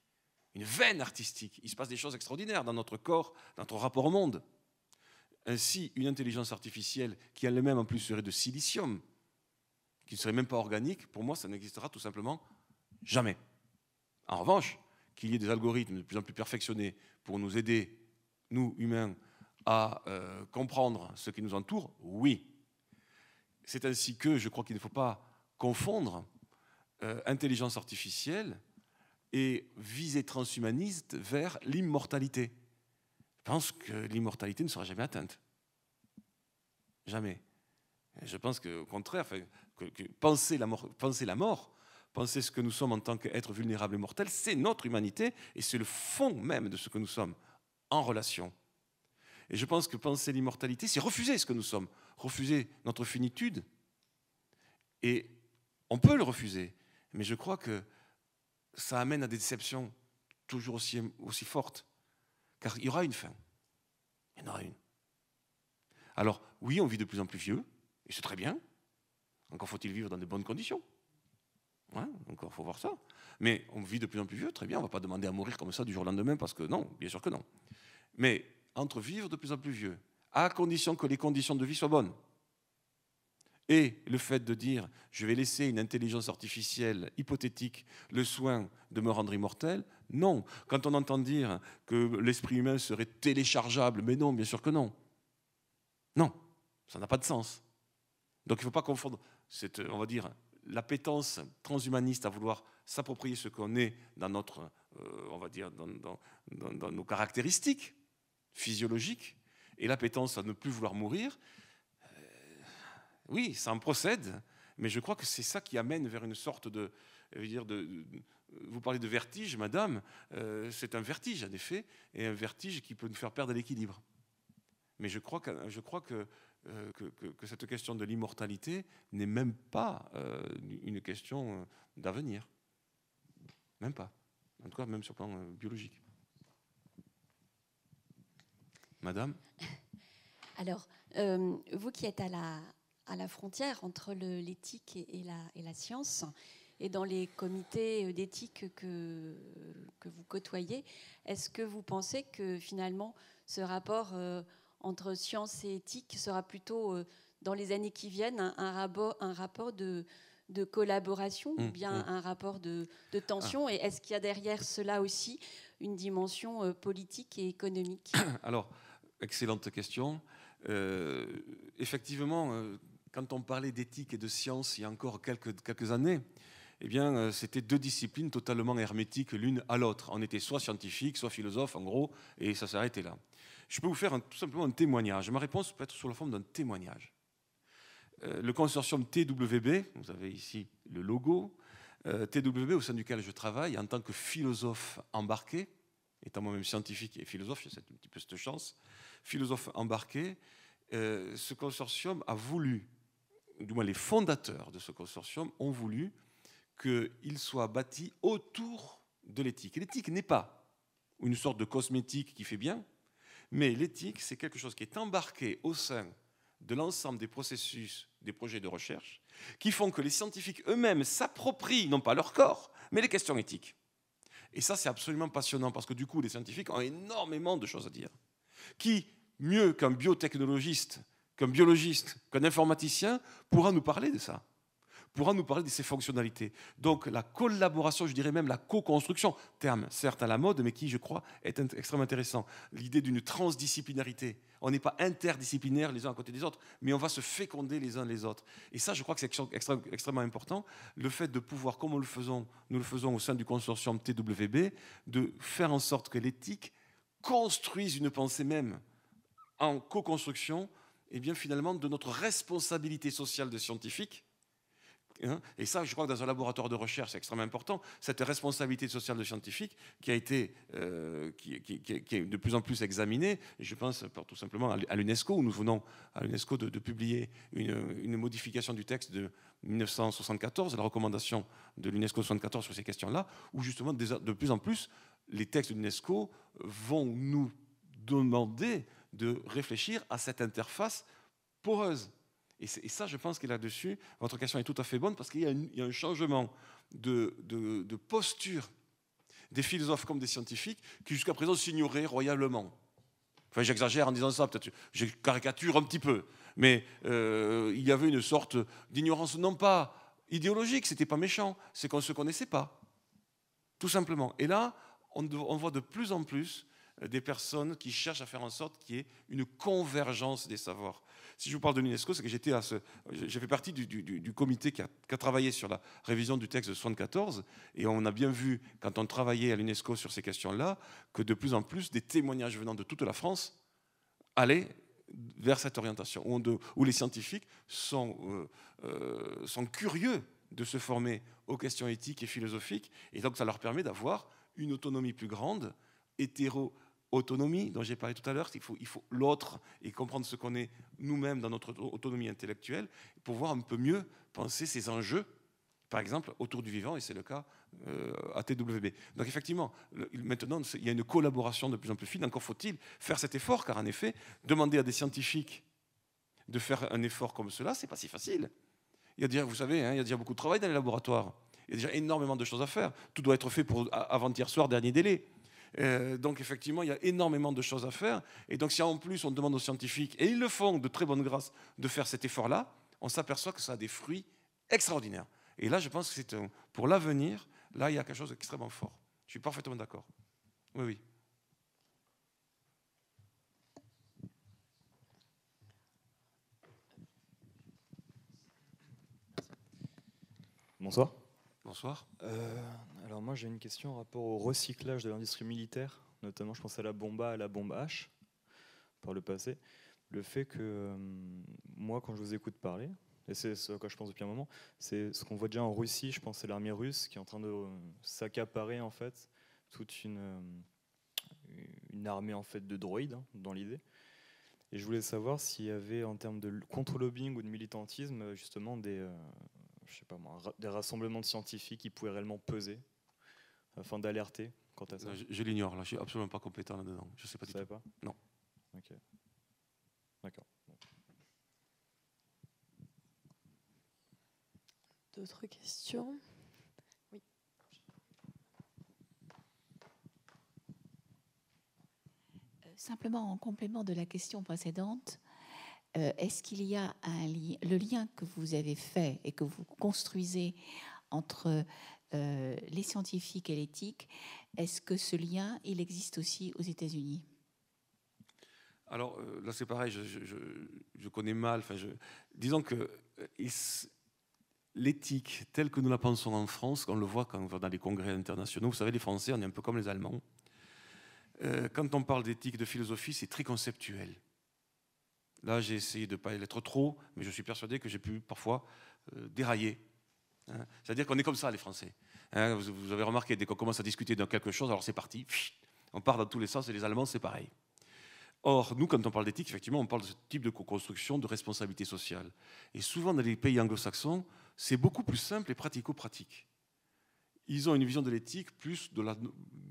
une veine artistique. Il se passe des choses extraordinaires dans notre corps, dans notre rapport au monde. Ainsi, une intelligence artificielle qui elle-même en plus serait de silicium, qui ne serait même pas organique, pour moi, ça n'existera tout simplement jamais. En revanche, qu'il y ait des algorithmes de plus en plus perfectionnés pour nous aider, nous, humains, à euh, comprendre ce qui nous entoure, oui. C'est ainsi que je crois qu'il ne faut pas confondre euh, intelligence artificielle et visée transhumaniste vers l'immortalité. Je pense que l'immortalité ne sera jamais atteinte. Jamais. je pense qu'au contraire, penser, la mort, penser ce que nous sommes en tant qu'êtres vulnérables et mortels, c'est notre humanité et c'est le fond même de ce que nous sommes en relation. Et je pense que penser l'immortalité, c'est refuser ce que nous sommes, refuser notre finitude. Et on peut le refuser, mais je crois que ça amène à des déceptions toujours aussi, aussi fortes, car il y aura une fin. Il y en aura une. Alors, oui, on vit de plus en plus vieux, et c'est très bien, encore faut-il vivre dans de bonnes conditions. Ouais, hein, encore faut voir ça. Mais on vit de plus en plus vieux, très bien, on ne va pas demander à mourir comme ça du jour au lendemain, parce que non, bien sûr que non. Mais entre vivre de plus en plus vieux, à condition que les conditions de vie soient bonnes, et le fait de dire je vais laisser une intelligence artificielle hypothétique le soin de me rendre immortel, non. Quand on entend dire que l'esprit humain serait téléchargeable, mais non, bien sûr que non. Non, ça n'a pas de sens. Donc il ne faut pas confondre cette, euh, on va dire, l'appétence transhumaniste à vouloir s'approprier ce qu'on est dans notre, euh, on va dire, dans, nos caractéristiques physiologiques, et l'appétence à ne plus vouloir mourir, euh, oui, ça en procède, mais je crois que c'est ça qui amène vers une sorte de, vous parlez de vertige, madame, c'est un vertige en effet, et un vertige qui peut nous faire perdre l'équilibre. Mais je crois que, je crois que euh, que, cette question de l'immortalité n'est même pas euh, une question euh, d'avenir. Même pas. En tout cas, même sur le plan biologique. Madame Alors, vous qui êtes à la, à la frontière entre l'éthique et, la, science, et dans les comités d'éthique que, que vous côtoyez, est-ce que vous pensez que finalement ce rapport entre science et éthique sera plutôt, euh, dans les années qui viennent, un, rapport de, collaboration ou mmh, bien mmh. un rapport de, tension ah. Et est-ce qu'il y a derrière cela aussi une dimension euh, politique et économique Alors, excellente question. Euh, effectivement, quand on parlait d'éthique et de science il y a encore quelques, quelques années, eh bien, c'était deux disciplines totalement hermétiques l'une à l'autre. On était soit scientifique, soit philosophe, en gros, et ça s'arrêtait là. Je peux vous faire tout simplement un témoignage. Ma réponse peut être sous la forme d'un témoignage. Euh, le consortium TWB, vous avez ici le logo, euh, TWB au sein duquel je travaille en tant que philosophe embarqué, étant moi-même scientifique et philosophe, j'ai un petit peu cette chance, philosophe embarqué, euh, ce consortium a voulu, du moins les fondateurs de ce consortium ont voulu qu'il soit bâti autour de l'éthique. L'éthique n'est pas une sorte de cosmétique qui fait bien, mais l'éthique, c'est quelque chose qui est embarqué au sein de l'ensemble des processus des projets de recherche, qui font que les scientifiques eux-mêmes s'approprient, non pas leur corps, mais les questions éthiques. Et ça, c'est absolument passionnant, parce que du coup, les scientifiques ont énormément de choses à dire. Qui, mieux qu'un biotechnologiste, qu'un biologiste, qu'un informaticien, pourra nous parler de ça pourra nous parler de ses fonctionnalités. Donc la collaboration, je dirais même la co-construction, terme certes à la mode, mais qui, je crois, est extrêmement intéressant. L'idée d'une transdisciplinarité. On n'est pas interdisciplinaire les uns à côté des autres, mais on va se féconder les uns les autres. Et ça, je crois que c'est extrêmement important. Le fait de pouvoir, comme le faisons, nous le faisons au sein du consortium TWB, de faire en sorte que l'éthique construise une pensée même en co-construction, et eh bien finalement de notre responsabilité sociale de scientifique, Hein. et ça, je crois que dans un laboratoire de recherche, c'est extrêmement important, cette responsabilité sociale de scientifique qui a été, euh, qui, est de plus en plus examinée, et je pense tout simplement à l'UNESCO, où nous venons à l'UNESCO de, publier une, une modification du texte de 1974, la recommandation de l'UNESCO 74 sur ces questions-là, où justement, de plus en plus, les textes de l'UNESCO vont nous demander de réfléchir à cette interface poreuse et, ça, je pense que là-dessus, votre question est tout à fait bonne parce qu'il y, a un changement de, posture des philosophes comme des scientifiques qui jusqu'à présent s'ignoraient royalement. Enfin, j'exagère en disant ça, peut-être je caricature un petit peu, mais euh, il y avait une sorte d'ignorance, non pas idéologique, c'était pas méchant, c'est qu'on ne se connaissait pas, tout simplement. Et là, on, on voit de plus en plus euh, des personnes qui cherchent à faire en sorte qu'il y ait une convergence des savoirs. Si je vous parle de l'UNESCO, c'est que j'étais à ce, j'ai fait partie du, comité qui a, travaillé sur la révision du texte de 74, et on a bien vu quand on travaillait à l'UNESCO sur ces questions-là que de plus en plus des témoignages venant de toute la France allaient vers cette orientation, où, où les scientifiques sont, euh, euh, sont curieux de se former aux questions éthiques et philosophiques, et donc ça leur permet d'avoir une autonomie plus grande, hétéro autonomie dont j'ai parlé tout à l'heure, il faut l'autre et comprendre ce qu'on est nous-mêmes dans notre autonomie intellectuelle pour voir un peu mieux penser ces enjeux, par exemple autour du vivant et c'est le cas à euh, TWB. Donc effectivement, maintenant il y a une collaboration de plus en plus fine. Encore faut-il faire cet effort car en effet, demander à des scientifiques de faire un effort comme cela, c'est pas si facile. Il y a vous savez, hein, il y a déjà beaucoup de travail dans les laboratoires. Il y a déjà énormément de choses à faire. Tout doit être fait pour avant-hier soir, dernier délai. Euh, donc effectivement, il y a énormément de choses à faire. Et donc si en plus on demande aux scientifiques, et ils le font de très bonne grâce, de faire cet effort-là, on s'aperçoit que ça a des fruits extraordinaires. Et là, je pense que c'est pour l'avenir, là, il y a quelque chose d'extrêmement fort. Je suis parfaitement d'accord. Oui, oui. Bonsoir. Bonsoir. Euh, alors moi j'ai une question en rapport au recyclage de l'industrie militaire, notamment je pense à la A, à la bombe H, par le passé. Le fait que euh, moi quand je vous écoute parler, et c'est ce à quoi je pense depuis un moment, c'est ce qu'on voit déjà en Russie, je pense c'est l'armée russe qui est en train de euh, s'accaparer en fait toute une, euh, une armée en fait de droïdes hein, dans l'idée. Et je voulais savoir s'il y avait en termes de contre-lobbying ou de militantisme justement des, je sais pas moi, des rassemblements de scientifiques qui pouvaient réellement peser afin d'alerter quant à ça Je, l'ignore, là, je suis absolument pas compétent là-dedans. Je sais pas Vous du tout. pas Non. D'accord. D'autres questions Oui. Euh, simplement en complément de la question précédente, euh, est-ce qu'il y a un le lien que vous avez fait et que vous construisez entre euh, les scientifiques et l'éthique. Est-ce que ce lien, il existe aussi aux États-Unis Alors euh, là, c'est pareil, je, connais mal. je, disons que euh, l'éthique, telle que nous la pensons en France, on le voit quand on va dans les congrès internationaux, vous savez, les Français, on est un peu comme les Allemands. quand on parle d'éthique, de philosophie, c'est très conceptuel. Là, j'ai essayé de ne pas être trop, mais je suis persuadé que j'ai pu parfois dérailler Hein. C'est-à-dire qu'on est comme ça, les Français. Hein, vous, avez remarqué, dès qu'on commence à discuter de quelque chose, alors c'est parti, on part dans tous les sens, et les Allemands, c'est pareil. Or, nous, quand on parle d'éthique, effectivement, on parle de ce type de co-construction de responsabilité sociale. Et souvent, dans les pays anglo-saxons, c'est beaucoup plus simple et pratico-pratique. Ils ont une vision de l'éthique plus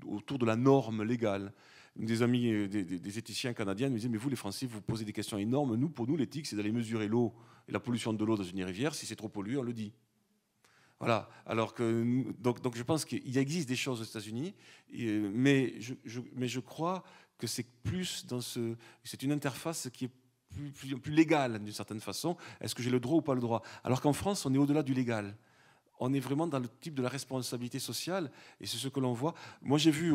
autour de la norme légale. Des amis, euh, des, des éthiciens canadiens me disaient, mais vous, les Français, vous posez des questions énormes. Nous, pour nous, l'éthique, c'est d'aller mesurer l'eau et la pollution de l'eau dans une rivière. Si c'est trop pollué, on le dit. Voilà. Alors que, donc, je pense qu'il existe des choses aux États-Unis, mais je, mais je crois que c'est plus dans ce. C'est une interface qui est plus, plus, légale d'une certaine façon. Est-ce que j'ai le droit ou pas le droit Alors qu'en France, on est au-delà du légal. On est vraiment dans le type de la responsabilité sociale, et c'est ce que l'on voit. Moi, j'ai vu,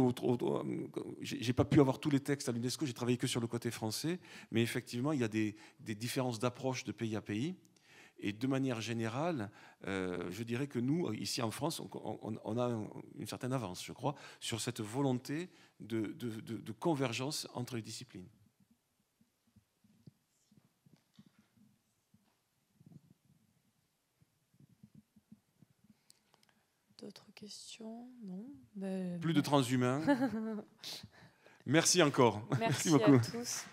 j'ai pas pu avoir tous les textes à l'UNESCO, j'ai travaillé que sur le côté français, mais effectivement, il y a des, des différences d'approche de pays à pays. Et de manière générale, euh, je dirais que nous, ici en France, on, a une certaine avance, je crois, sur cette volonté de, convergence entre les disciplines. D'autres questions Non ben, Plus de ben. transhumains. Merci encore. Merci, Merci beaucoup. à tous.